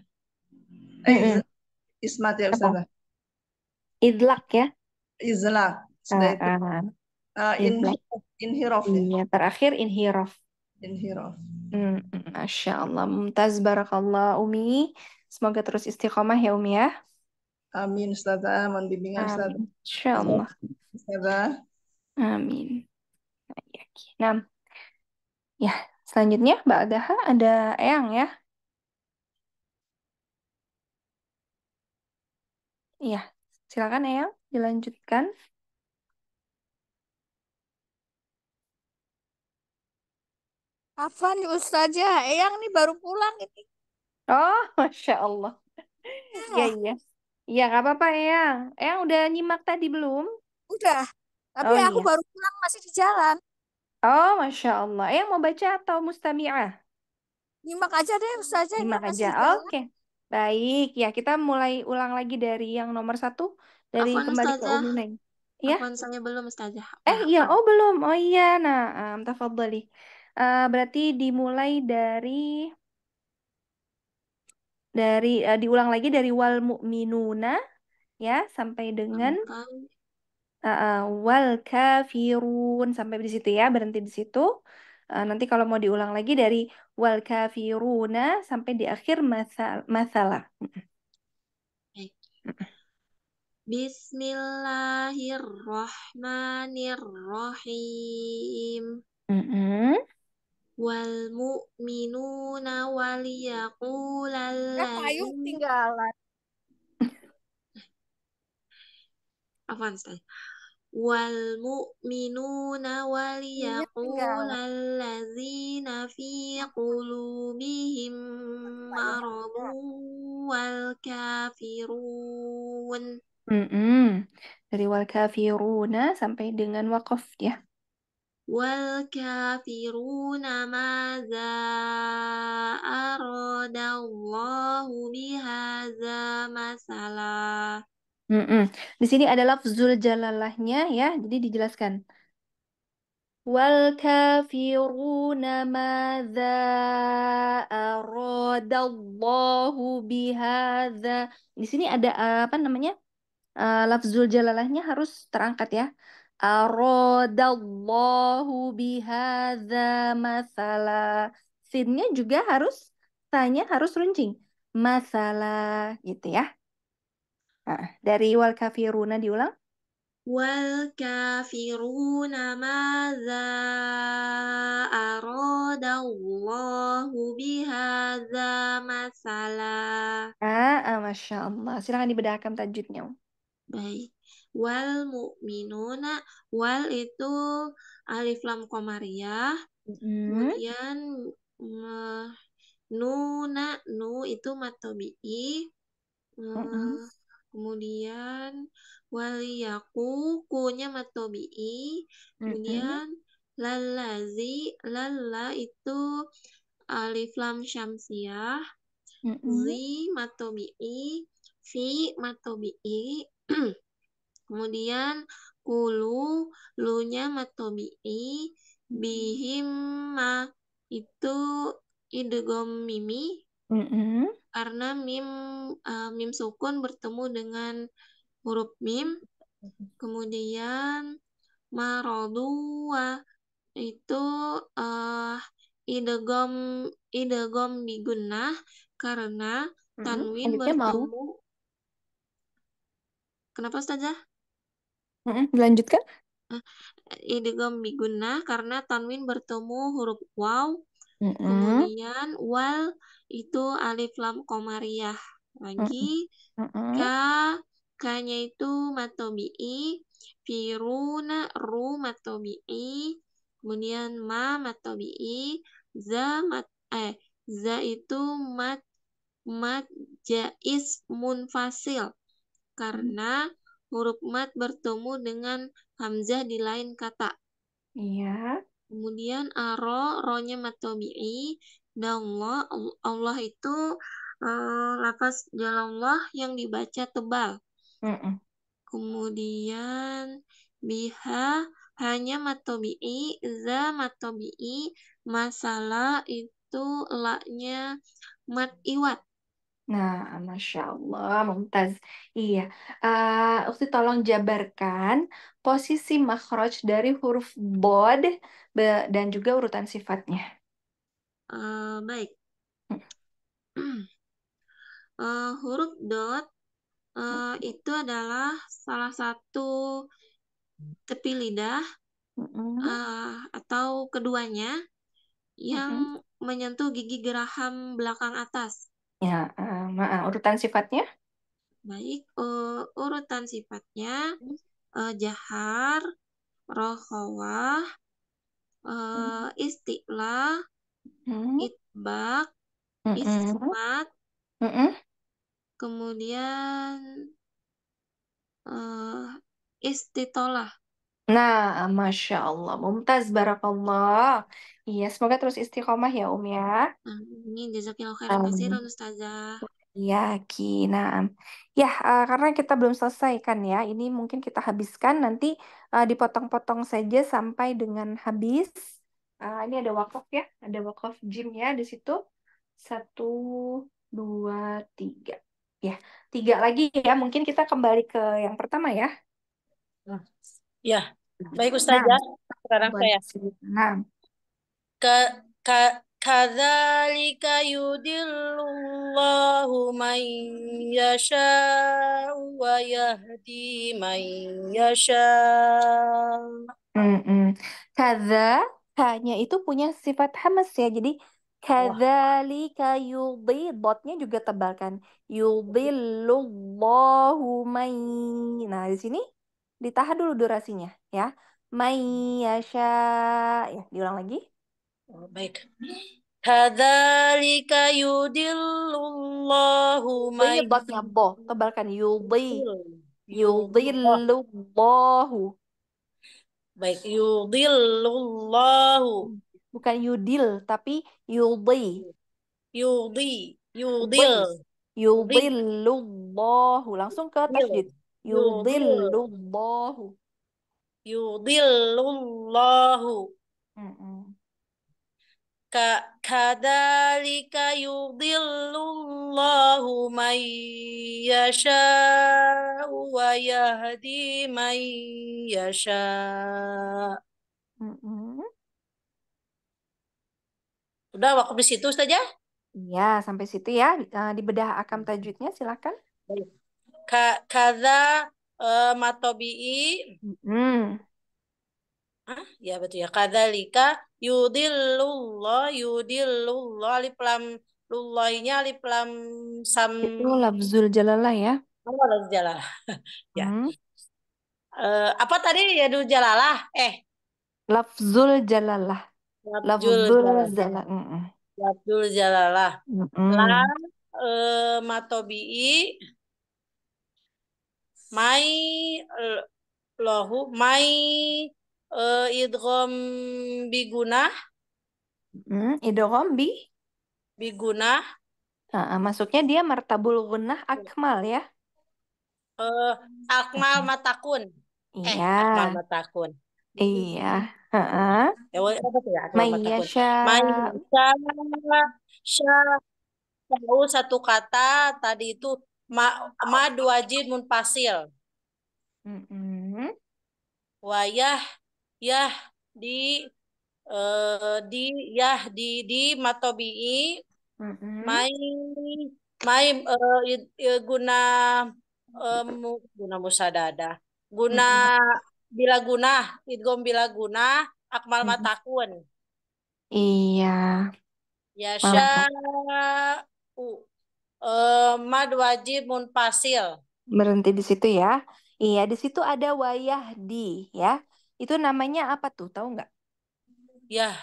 eh, ismat ya Ustazah idlak ya izlak sudah uh, ah, ah, ah. inhiraf inhiraf ya. iya, terakhir inhiraf inhiraf hmm, Masya Allah Mumtaz Barakallah Umi Semoga terus istiqomah ya Umi ya Amin Ustazah Mohon bimbingan Ustazah Masya Allah Ustazah Amin Nah, iya, nah ya selanjutnya Mbak Agaha ada Eyang ya Iya, silakan Eyang dilanjutkan. Afan Ustazah, Eyang nih baru pulang ini. Oh, Masya Allah. Iya, iya. Iya, iya gak apa-apa Eyang. Eyang udah nyimak tadi belum? Udah, tapi oh, aku iya. baru pulang masih di jalan. Oh, Masya Allah. Eyang mau baca atau mustami'ah? Nyimak aja deh Ustazah. Nyimak aja, oke. Okay. Baik, ya kita mulai ulang lagi dari yang nomor satu dari Afwan, kembali Ustazah. ke Umi Neng. Ya. Afwan, saya belum Ustazah. Eh iya, oh belum. Oh iya, nah um, tafadhali. Uh, berarti dimulai dari dari uh, diulang lagi dari wal mu'minuna ya sampai dengan uh, uh, wal kafirun sampai di situ ya berhenti di situ Eh, nanti kalau mau diulang lagi dari wal kafiruna sampai di akhir masal masalah. Bismillahirrahmanirrahim. Mm -hmm. Wal mu'minuna waliyakulal eh, Ayu tinggalan. Apaan, Stai? wal mu'minuna wal yaqulallazina iya. fi qulubihim maradun wal kafirun mm -mm. dari wal kafiruna sampai dengan waqaf ya wal kafiruna maza aradallahu bihaza masalah -mm. Di sini adalah fuzul jalalahnya ya, jadi dijelaskan. Wal kafiruna madza aradallahu bihadza. Di sini ada eh, apa namanya? Uh, eh, lafzul jalalahnya harus terangkat ya. Aradallahu bihadza masala. Sinnya juga harus tanya harus runcing. Masalah gitu ya. Nah, dari wal kafiruna diulang. Wal kafiruna maza aroda Allahu bihaza masalah. Ah, ah, Masya Allah. Silahkan dibedakan tajudnya. Baik. Wal mu'minuna. Wal itu alif lam komariah. Mm -hmm. Kemudian nuna nu itu matobi'i. Mm -hmm kemudian waliyaku kunya matobi'i kemudian mm -hmm. lalazi lala itu alif lam syamsiah mm -hmm. zi matobi'i fi matobi'i kemudian kulu lunya matobi'i ma itu idgom mimi Mm-hmm. karena mim uh, eh, mim sukun bertemu dengan huruf mim kemudian marodua itu uh, eh, idegom idegom digunah karena tanwin mm-hmm. bertemu kenapa saja? Lanjutkan. Dilanjutkan. Eh, idegom biguna karena tanwin bertemu huruf waw, hmm kemudian wal itu alif lam komariah. Lagi k ka kanya itu matobi'i, firuna ru matobi'i, kemudian ma matobi'i, za mat eh za itu mat mat jais munfasil karena huruf mat bertemu dengan hamzah di lain kata. Iya. Kemudian aro, ronya matobi'i, Allah, Allah itu uh, lafaz Allah yang dibaca tebal. Mm -mm. Kemudian biha hanya matobi'i, za matobi'i, masalah itu laknya mat iwat. Nah, Masya Allah, Mumtaz. Iya, uh, eh, Ukti tolong jabarkan posisi makhraj dari huruf bod dan juga urutan sifatnya. Eh, baik. uh, huruf dot uh, itu adalah salah satu tepi lidah uh, atau keduanya yang hmm. menyentuh gigi geraham belakang atas. Ya, uh, maaf, urutan sifatnya? Baik, uh, urutan sifatnya uh, jahar, rohawah, uh, istilah, Hmm. Itbak, ismat, kemudian uh, istitolah. Nah, Masya Allah, mumtaz barakallah. Iya, semoga terus istiqomah ya, Um ya. Ini jazakallahu khairan Amin. katsiran Ustazah. Ya, kina. Ya, Ya, karena kita belum selesai kan ya, ini mungkin kita habiskan nanti, uh, dipotong-potong saja sampai dengan habis uh, ini ada wakaf ya ada wakaf ya di situ satu dua tiga ya tiga lagi ya mungkin kita kembali ke yang pertama ya ah, ya nah, baik ustadz sekarang saya enam ke ke Kadzalika yudillullahu man yasha wa yahdi man yasha'u. Mm -mm hanya itu punya sifat hamas ya. Jadi Wah, kadzalika yudhi dotnya juga tebal kan. Yudhillullahu may. Nah, di sini ditahan dulu durasinya ya. mai yasha. Ya, diulang lagi. Oh, baik. Kadzalika yudhillullahu oh, iya, may. Ini botnya bo, tebalkan yudhi. Yudhillullahu. Baik, yudillullahu. Bukan yudil, tapi yudhi yudhi yudil. Yudillullahu. Langsung ke tasjid. Yudillullahu. Yudillullahu. Mm -mm. Kadalika yudhillullahu may yasha wa yahdi may yasha'. Udah waktu di situ saja? Ya? Iya, sampai situ ya. Dibedah eh, akam tajwidnya silakan. Ka kada uh, eh, matobi'i. Mm -hmm ah ya betul ya kadzalika yudillullah yudillullah alif lam lullahnya alif lam sam itu lafzul jalalah ya oh lafzul jalalah ya hmm. uh, apa tadi ya dul jalalah eh lafzul jalalah lafzul jalalah jalalah lafzul jalalah mm -mm. la uh, matobi'i mai eh, lohu mai uh, eh, idrom bigunah. Hmm, idrom bi bigunah. Uh, masuknya dia martabul gunah akmal ya. Uh, akmal matakun. Eh, iya. Eh, akmal matakun. Iya. Heeh. Uh -huh. Ya, sih ya? Mayasha. Mayasha. Tahu satu kata tadi itu ma, ma dua jin munfasil. Mm -hmm. Wayah Ya di uh, di ya di di Matobi, mm -hmm. mai mai eh, eh, guna um, guna musadada guna mm -hmm. bila guna idgom bila guna akmal mm -hmm. matakun iya ya sya u uh, mad wajib pasil berhenti di situ ya iya di situ ada wayah di ya itu namanya apa tuh, tahu nggak? Ya,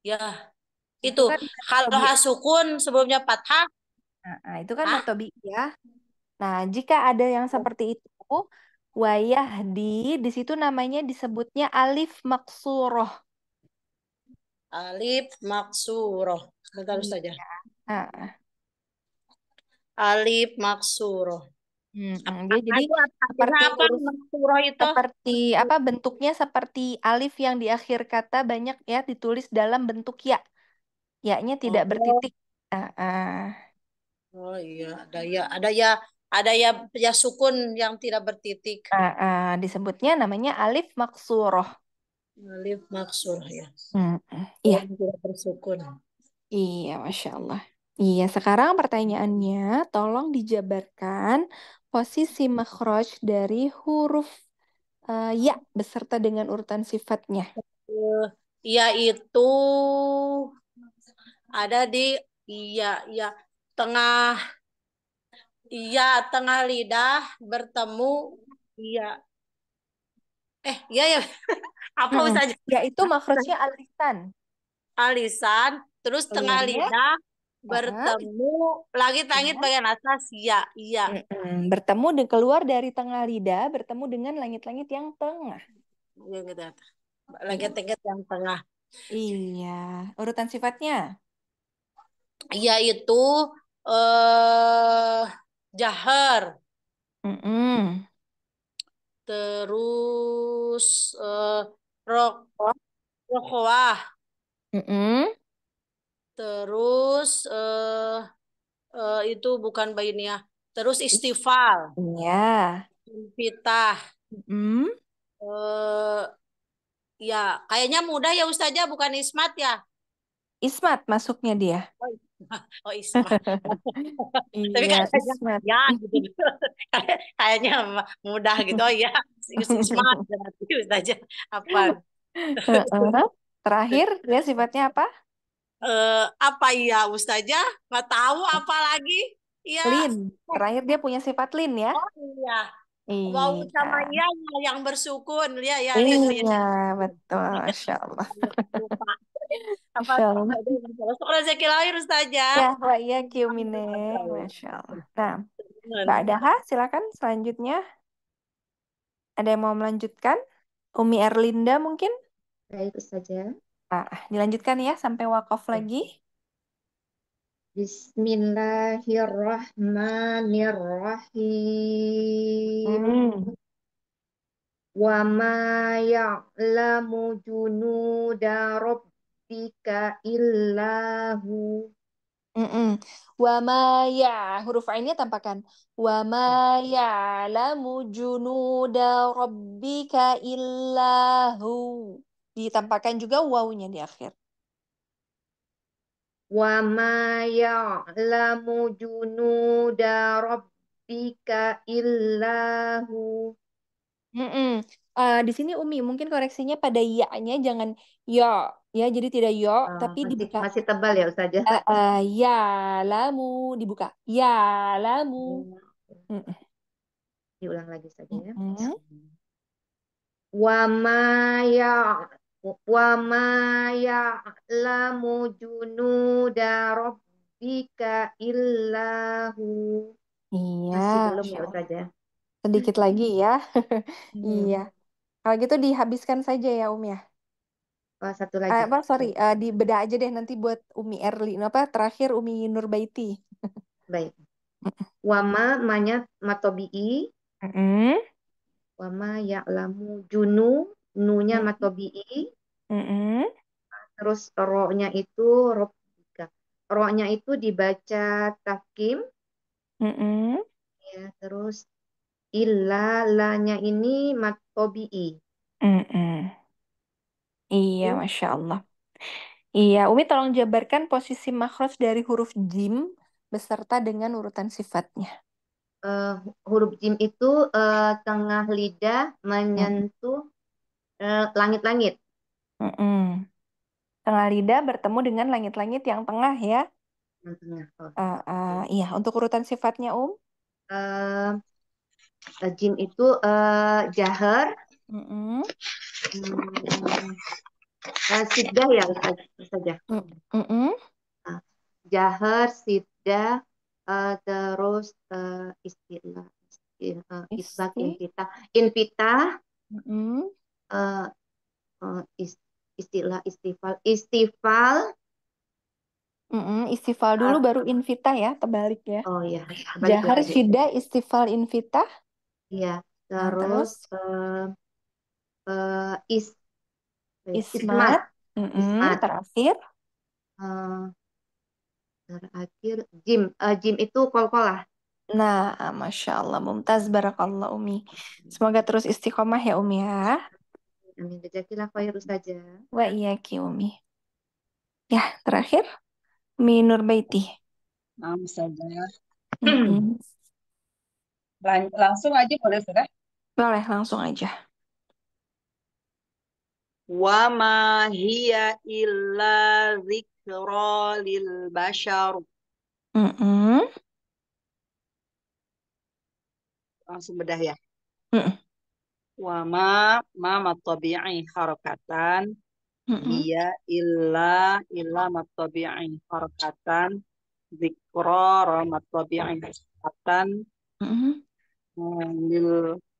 ya. Nah, itu, kan kalau hasukun sebelumnya fathah. Nah, itu kan ah. matobi ya. Nah, jika ada yang oh. seperti itu, wayah di di situ namanya disebutnya alif maksuroh. Alif maksuroh. Bentar iya. saja. Ah. Alif maksuroh. Hmm, dia jadi seperti apa, itu? seperti apa bentuknya seperti alif yang di akhir kata banyak ya ditulis dalam bentuk ya. Ya-nya tidak oh. bertitik. Uh, uh. Oh iya, ada ya, ada ya, ada ya ya sukun yang tidak bertitik. Uh, uh, disebutnya namanya alif maksuroh. Alif maksuroh ya. Hmm, iya. Yang tidak bersukun. Iya, masya Allah. Iya, sekarang pertanyaannya, tolong dijabarkan posisi makhraj dari huruf uh, ya beserta dengan urutan sifatnya. Yaitu ada di ya ya tengah ya tengah lidah bertemu ya eh ya ya apa hmm. saja yaitu makhrajnya alisan alisan terus tengah iya. lidah bertemu lagi langit bagian atas ya iya mm -mm. bertemu dan keluar dari tengah lidah bertemu dengan langit-langit yang tengah iya, gitu. langit-langit yang tengah iya urutan sifatnya yaitu eh uh, jahar mm -mm. terus uh, eh, rokok rokwah mm -mm terus uh, uh, itu bukan bayinya terus istival, ya kita mm. uh, eh, ya kayaknya mudah ya ustazah bukan ismat ya ismat masuknya dia oh, Oh ismat, iya, Tapi iya, kayaknya ya gitu. kayaknya mudah gitu. Oh ya, ismat, berarti aja apa. Terakhir dia sifatnya apa? eh, apa ya Ustazah nggak tahu apa lagi ya Lin terakhir dia punya sifat Lin ya oh iya Wow, iya. sama iya, iya yang bersukun ya ya. Iya, iya. betul, Masya Allah. Apa soal rezeki lahir saja. Ya, wa iya kiumine, Masya Allah. Nah, Mbak Daha, silakan selanjutnya. Ada yang mau melanjutkan? Umi Erlinda mungkin? Baik, saja. Ah, dilanjutkan ya sampai wakaf lagi. Bismillahirrahmanirrahim. Hmm. Wa ma ya'lamu junuda rabbika illa hu. Mm-mm. Wa ma ya huruf ainnya tampakan. Wa ma ya'lamu junuda rabbika illa hu ditampakkan juga wawunya di akhir. Wa ma ya'lamu junuda rabbika illahu. Mm -mm. Uh, eh, di sini Umi mungkin koreksinya pada ya-nya jangan ya ya jadi tidak ya uh, tapi masih, dibuka masih tebal ya Ustazah. Uh, uh, ya lamu dibuka ya lamu. Mm -mm. Diulang lagi saja ya. Mm Wa ma ya Wama ma ya'lamu junuda rabbika illahu iya masih belum ya aja. sedikit lagi ya hmm. iya kalau gitu dihabiskan saja ya Umi ya oh, satu lagi eh, apa sorry uh, eh, beda aja deh nanti buat Umi Erli apa terakhir Umi Nurbaiti baik wama manya matobi'i mm -hmm. wama ya'lamu junu nunya mm matobi matobi'i mm -hmm. terus ro itu robika ro-nya itu dibaca tafkim mm -hmm. ya terus ilalanya ini matobi'i mm -hmm. iya uh. masya Allah iya Umi tolong jabarkan posisi makros dari huruf jim beserta dengan urutan sifatnya uh, huruf jim itu uh, tengah lidah menyentuh Eh, langit-langit. Mm-mm. Tengah lidah bertemu dengan langit-langit yang tengah ya. Yang tengah. Uh, uh, iya, untuk urutan sifatnya Um? Uh, jin itu uh, jahar. Mm-mm. Hmm, uh, sidah ya saja. Mm-mm. Uh, jahar, sidah, uh, terus uh, istilah, Uh, isbak, invita, invita. Mm-mm. Eh, eh, istilah istival istival mm -hmm, istifal dulu baru invita ya, terbalik ya. Oh ya Jahar lagi. istival invita. ya terus, Uh, uh, is ismat, mm -hmm, terakhir. Uh, terakhir jim, uh, jim itu kol-kolah. Nah, Masya Allah, Mumtaz, Barakallah Umi. Semoga terus istiqomah ya Umi ya. Amin. Jazakillah khairu saja. Wa ki umi. Ya, terakhir. Minur Baiti. Maaf saja. Lang Langsung aja boleh sudah? Boleh, langsung aja. Wa ma hiya illa zikra lil bashar. Mm -mm. Langsung bedah ya. Mm -mm wa ma ma matabi'i harakatan iya illa illa matabi'i harakatan zikra matabi'i harakatan mm -hmm. lil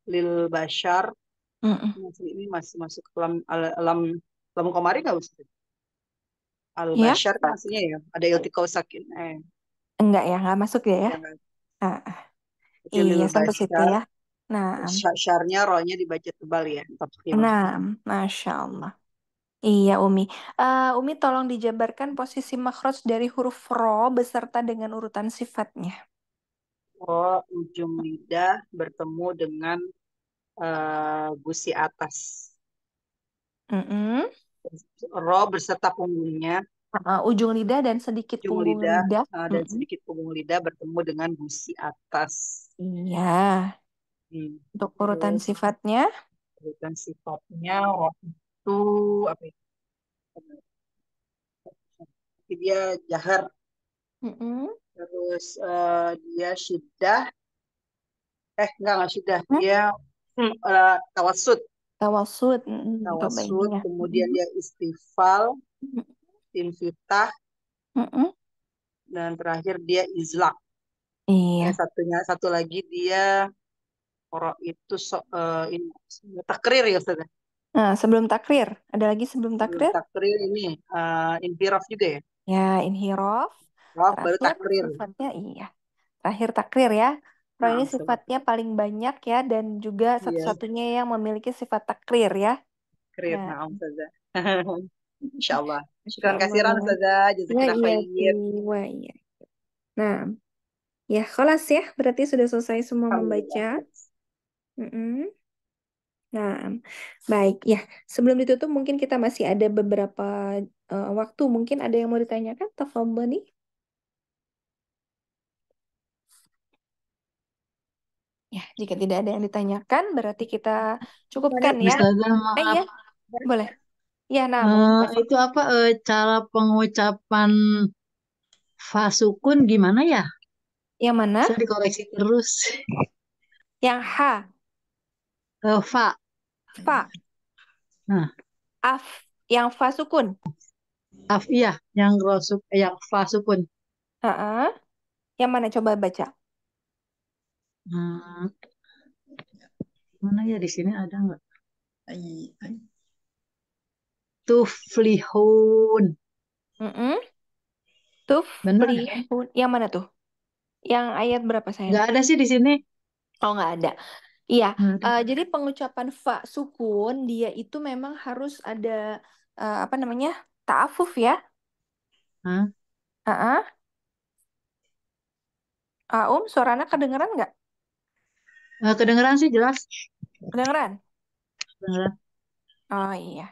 lil bashar mm -hmm. masih ini masih masuk ke dalam alam alam komari nggak usah al ya. bashar kan maksudnya ya ada iltikau sakin eh enggak ya nggak masuk ya ya, iya. ah, ah. Iya, ya. Ah. Iya, sampai situ ya. Nah, Syarnya rohnya dibaca tebal ya, tapi nah, Masya Allah. Iya, Umi. Uh, Umi tolong dijabarkan posisi makhraj dari huruf ro beserta dengan urutan sifatnya. Oh, ujung lidah bertemu dengan uh, gusi atas. Mm-mm. Ro beserta punggungnya, Uh, ujung lidah dan sedikit ujung punggung lidah lidah. uh, dan Mm-mm. sedikit punggung lidah bertemu dengan gusi atas. Iya. Untuk urutan Terus, sifatnya? Urutan sifatnya waktu itu apa ya? Dia jahar. Mm-mm. Terus uh, dia syiddah. Eh, enggak, enggak syiddah. Hmm? Dia uh, eh, tawasud. Tawasud. tawasud. Kemudian dia istifal. Infitah. Mm-mm. Dan terakhir dia izlak. Iya. Yang satunya, satu lagi dia koro itu so, uh, ini takrir ya Ustaz. Nah, sebelum takrir, ada lagi sebelum takrir? Sebelum takrir ini uh, eh, inhiraf juga ya. Ya, inhiraf. Oh, baru takrir. Sifatnya iya. Terakhir takrir ya. Pro nah, ini sifatnya paling banyak ya dan juga iya. satu-satunya yang memiliki sifat takrir ya. Takrir, nah, Ustazah. Ya. Insyaallah. Terima kasih Ustazah. Ya. Jazakallah iya, iya, khair. Nah, ya kelas ya, berarti sudah selesai semua membaca. Mm-mm. Nah, baik ya. Sebelum ditutup, mungkin kita masih ada beberapa uh, waktu. Mungkin ada yang mau ditanyakan, Tafamba nih. Ya, jika tidak ada yang ditanyakan, berarti kita cukupkan ya. Ustazah, Eh ya, boleh. Ya, nah, Uh, itu apa eh, cara pengucapan fasukun gimana ya? Yang mana? Saya dikoreksi terus. Yang H. Uh, fa. Fa. Nah. Af yang fa sukun. Af iya, yang rosuk eh, yang fa sukun. Uh -uh. Yang mana coba baca? Hmm. Mana ya di sini ada nggak? Tuflihun. Mm -mm. Tuflihun. Yang mana tuh? Yang ayat berapa saya? Nggak ada sih di sini. Oh nggak ada. Iya, Hmm. uh, jadi pengucapan fa sukun dia itu memang harus ada uh, apa namanya? Ta'afuf ya. -uh. Uh, Aum, suaranya kedengeran nggak? Uh, kedengeran sih jelas. Kedengeran? Kedengeran. Oh iya.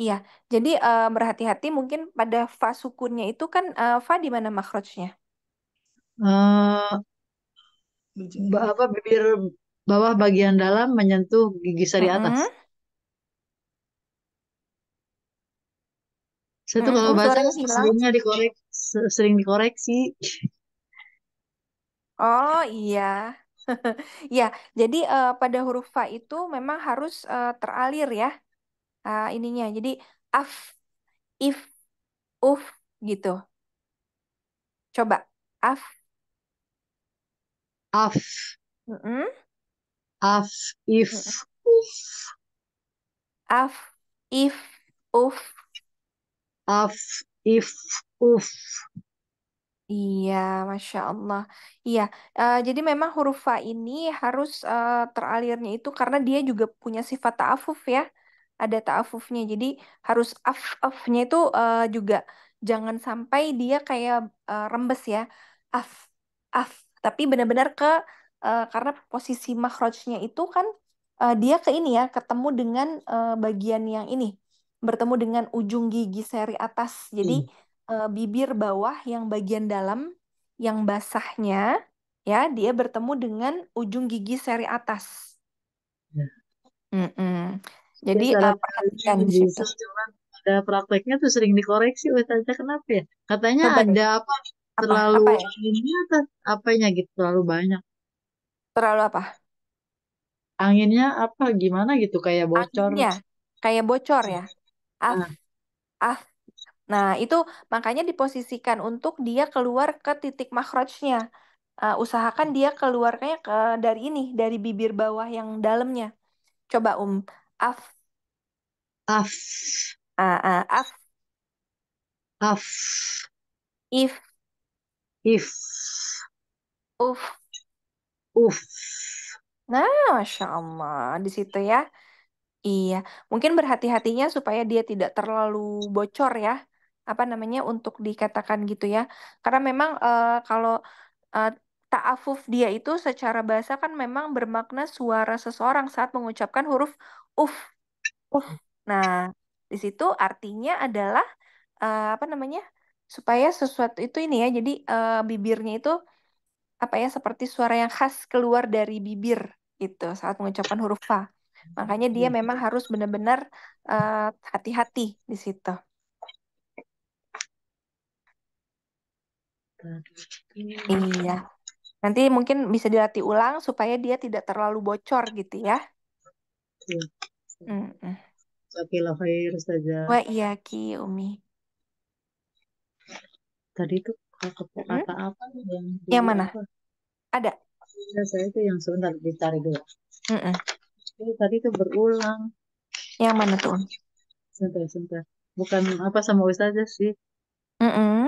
Iya, jadi uh, berhati-hati mungkin pada fa sukunnya itu kan uh, fa di mana makhrajnya? Eh, apa bibir bawah bagian dalam menyentuh gigi seri atas. Mm-hmm. Saya tuh kalau baca seringnya dikorek, sering dikoreksi. Oh iya. Ya, jadi uh, pada huruf fa itu memang harus uh, teralir ya. uh, ininya. Jadi af, if, uf gitu. Coba af. Af. Mm -mm. Af, if, uf. Hmm. Af, if, uf. Af, if, uf. Iya, Masya Allah. Iya, uh, jadi memang huruf fa ini harus uh, teralirnya itu karena dia juga punya sifat ta'afuf ya. Ada ta'afufnya, jadi harus af-afnya itu uh, juga jangan sampai dia kayak uh, rembes ya. Af, af, tapi benar-benar ke uh, karena posisi makrojnya itu kan uh, dia ke ini ya ketemu dengan uh, bagian yang ini bertemu dengan ujung gigi seri atas jadi hmm. uh, bibir bawah yang bagian dalam yang basahnya ya dia bertemu dengan ujung gigi seri atas ya. jadi ya, uh, perhatikan ada prakteknya tuh sering dikoreksi oleh Tata kenapa ya katanya apa ada apa terlalu apa, apa ya? atau apanya gitu terlalu banyak Terlalu apa? Anginnya apa? Gimana gitu? Kayak bocor. Anginnya kayak bocor ya. Ah, Nah. ah. Nah, itu makanya diposisikan untuk dia keluar ke titik makhrajnya. Uh, ah, usahakan dia keluarnya ke dari ini, dari bibir bawah yang dalamnya. Coba Um. Af. af, Ah, ah, af. af, If. if, Uf. Uff. Nah, Masya Allah, di situ ya. Iya, mungkin berhati-hatinya supaya dia tidak terlalu bocor ya, apa namanya untuk dikatakan gitu ya. Karena memang uh, kalau uh, ta'afuf dia itu secara bahasa kan memang bermakna suara seseorang saat mengucapkan huruf uf. uf. Nah, di situ artinya adalah uh, apa namanya supaya sesuatu itu ini ya, jadi uh, bibirnya itu apa ya seperti suara yang khas keluar dari bibir gitu saat mengucapkan huruf fa. Makanya dia hmm. memang harus benar-benar uh, hati-hati di situ. Iya. Nanti mungkin bisa dilatih ulang supaya dia tidak terlalu bocor gitu ya. Iya. Oke, Mm saja. Wah iya ki umi. Tadi tuh kata-kata ya, hmm? apa gitu ya, gitu yang ya. mana apa? ada iya, saya itu yang sebentar dicari dulu mm -mm. tadi itu berulang yang mana tuh sebentar sebentar bukan apa sama ustazah sih mm -mm.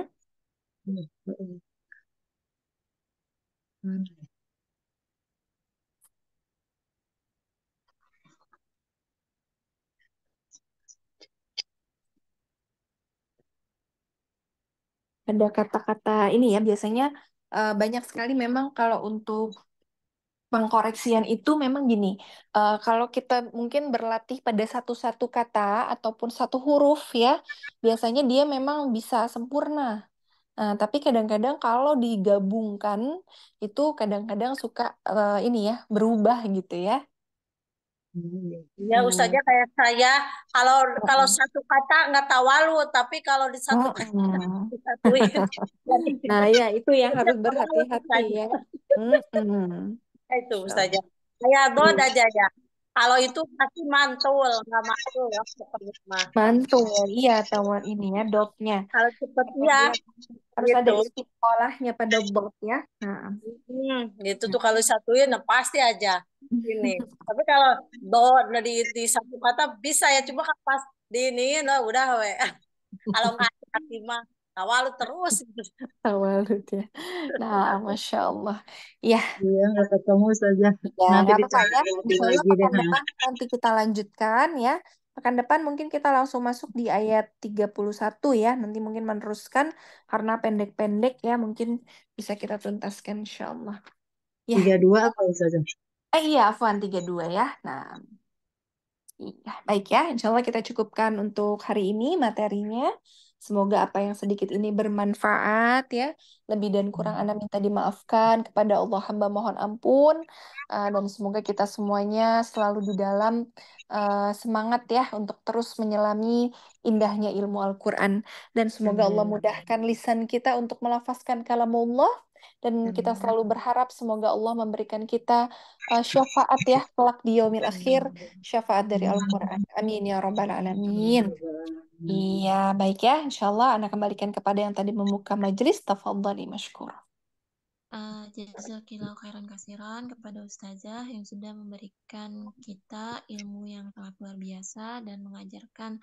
-mm. ada kata-kata ini ya biasanya uh, banyak sekali memang kalau untuk pengkoreksian itu memang gini uh, kalau kita mungkin berlatih pada satu-satu kata ataupun satu huruf ya biasanya dia memang bisa sempurna uh, tapi kadang-kadang kalau digabungkan itu kadang-kadang suka uh, ini ya berubah gitu ya. Hmm. Ya ustaznya kayak saya kalau kalau hmm. satu kata nggak tawalu tapi kalau di satu oh, kata oh. nah ya itu yang harus berhati-hati ya. -hmm. Nah, itu ustaznya. Saya goda iya. aja ya. Kalau itu pasti mantul, nggak mantul ya sepertinya. Mantul, iya tawar ini ya dopnya. Kalau cepet ya. Harus gitu. ada sekolahnya pada dot ya. Nah. Hmm, itu tuh kalau satuin nah pasti aja ini. Tapi kalau dot di, di satu kata bisa ya, cuma kan pas di ini nah udah we. kalau nggak hati mah tawalut terus tawalut ya nah masya Allah ya iya nggak ketemu saja ya, nanti kita ya. lagi deh depan, nanti kita lanjutkan ya pekan depan mungkin kita langsung masuk di ayat 31 ya nanti mungkin meneruskan karena pendek-pendek ya mungkin bisa kita tuntaskan insya Allah ya. 32 apa saja eh iya Afwan 32 ya nah Iya, baik ya. Insya Allah kita cukupkan untuk hari ini materinya. Semoga apa yang sedikit ini bermanfaat ya. Lebih dan kurang hmm. Anda minta dimaafkan kepada Allah hamba mohon ampun uh, dan semoga kita semuanya selalu di dalam uh, semangat ya untuk terus menyelami indahnya ilmu Al-Qur'an dan semoga Allah mudahkan lisan kita untuk melafazkan Allah dan kita selalu berharap semoga Allah memberikan kita uh, syafaat ya kelak di yaumil akhir syafaat dari Al-Qur'an amin ya rabbal alamin Iya, baik ya. Insya Allah anak kembalikan kepada yang tadi membuka majelis. Tafadhali mashkur. Uh, eh, jazakillahu khairan kasiran kepada ustazah yang sudah memberikan kita ilmu yang sangat luar biasa dan mengajarkan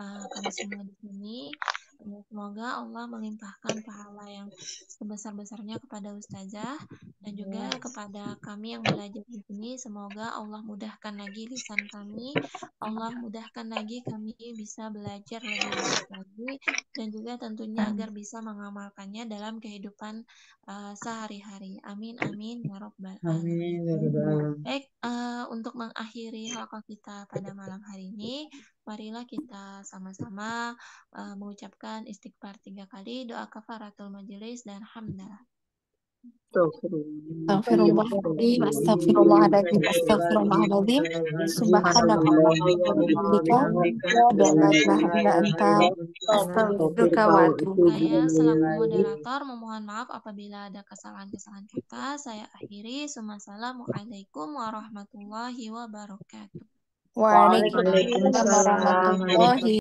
uh, eh, kami semua di sini. Semoga Allah melimpahkan pahala yang sebesar-besarnya kepada ustazah dan juga kepada kami yang belajar di sini. Semoga Allah mudahkan lagi lisan kami, Allah mudahkan lagi kami bisa belajar lebih banyak lagi dan juga tentunya agar bisa mengamalkannya dalam kehidupan uh, sehari-hari. Amin amin ya robbal ya alamin. Baik, uh, untuk mengakhiri halaqah kita pada malam hari ini, marilah kita sama-sama uh, mengucapkan istighfar tiga kali, doa kafaratul majelis, dan hamdalah. selaku moderator memohon maaf apabila ada kesalahan-kesalahan kata. Saya akhiri. Assalamualaikum warahmatullahi wabarakatuh. Waalaikumsalam warahmatullahi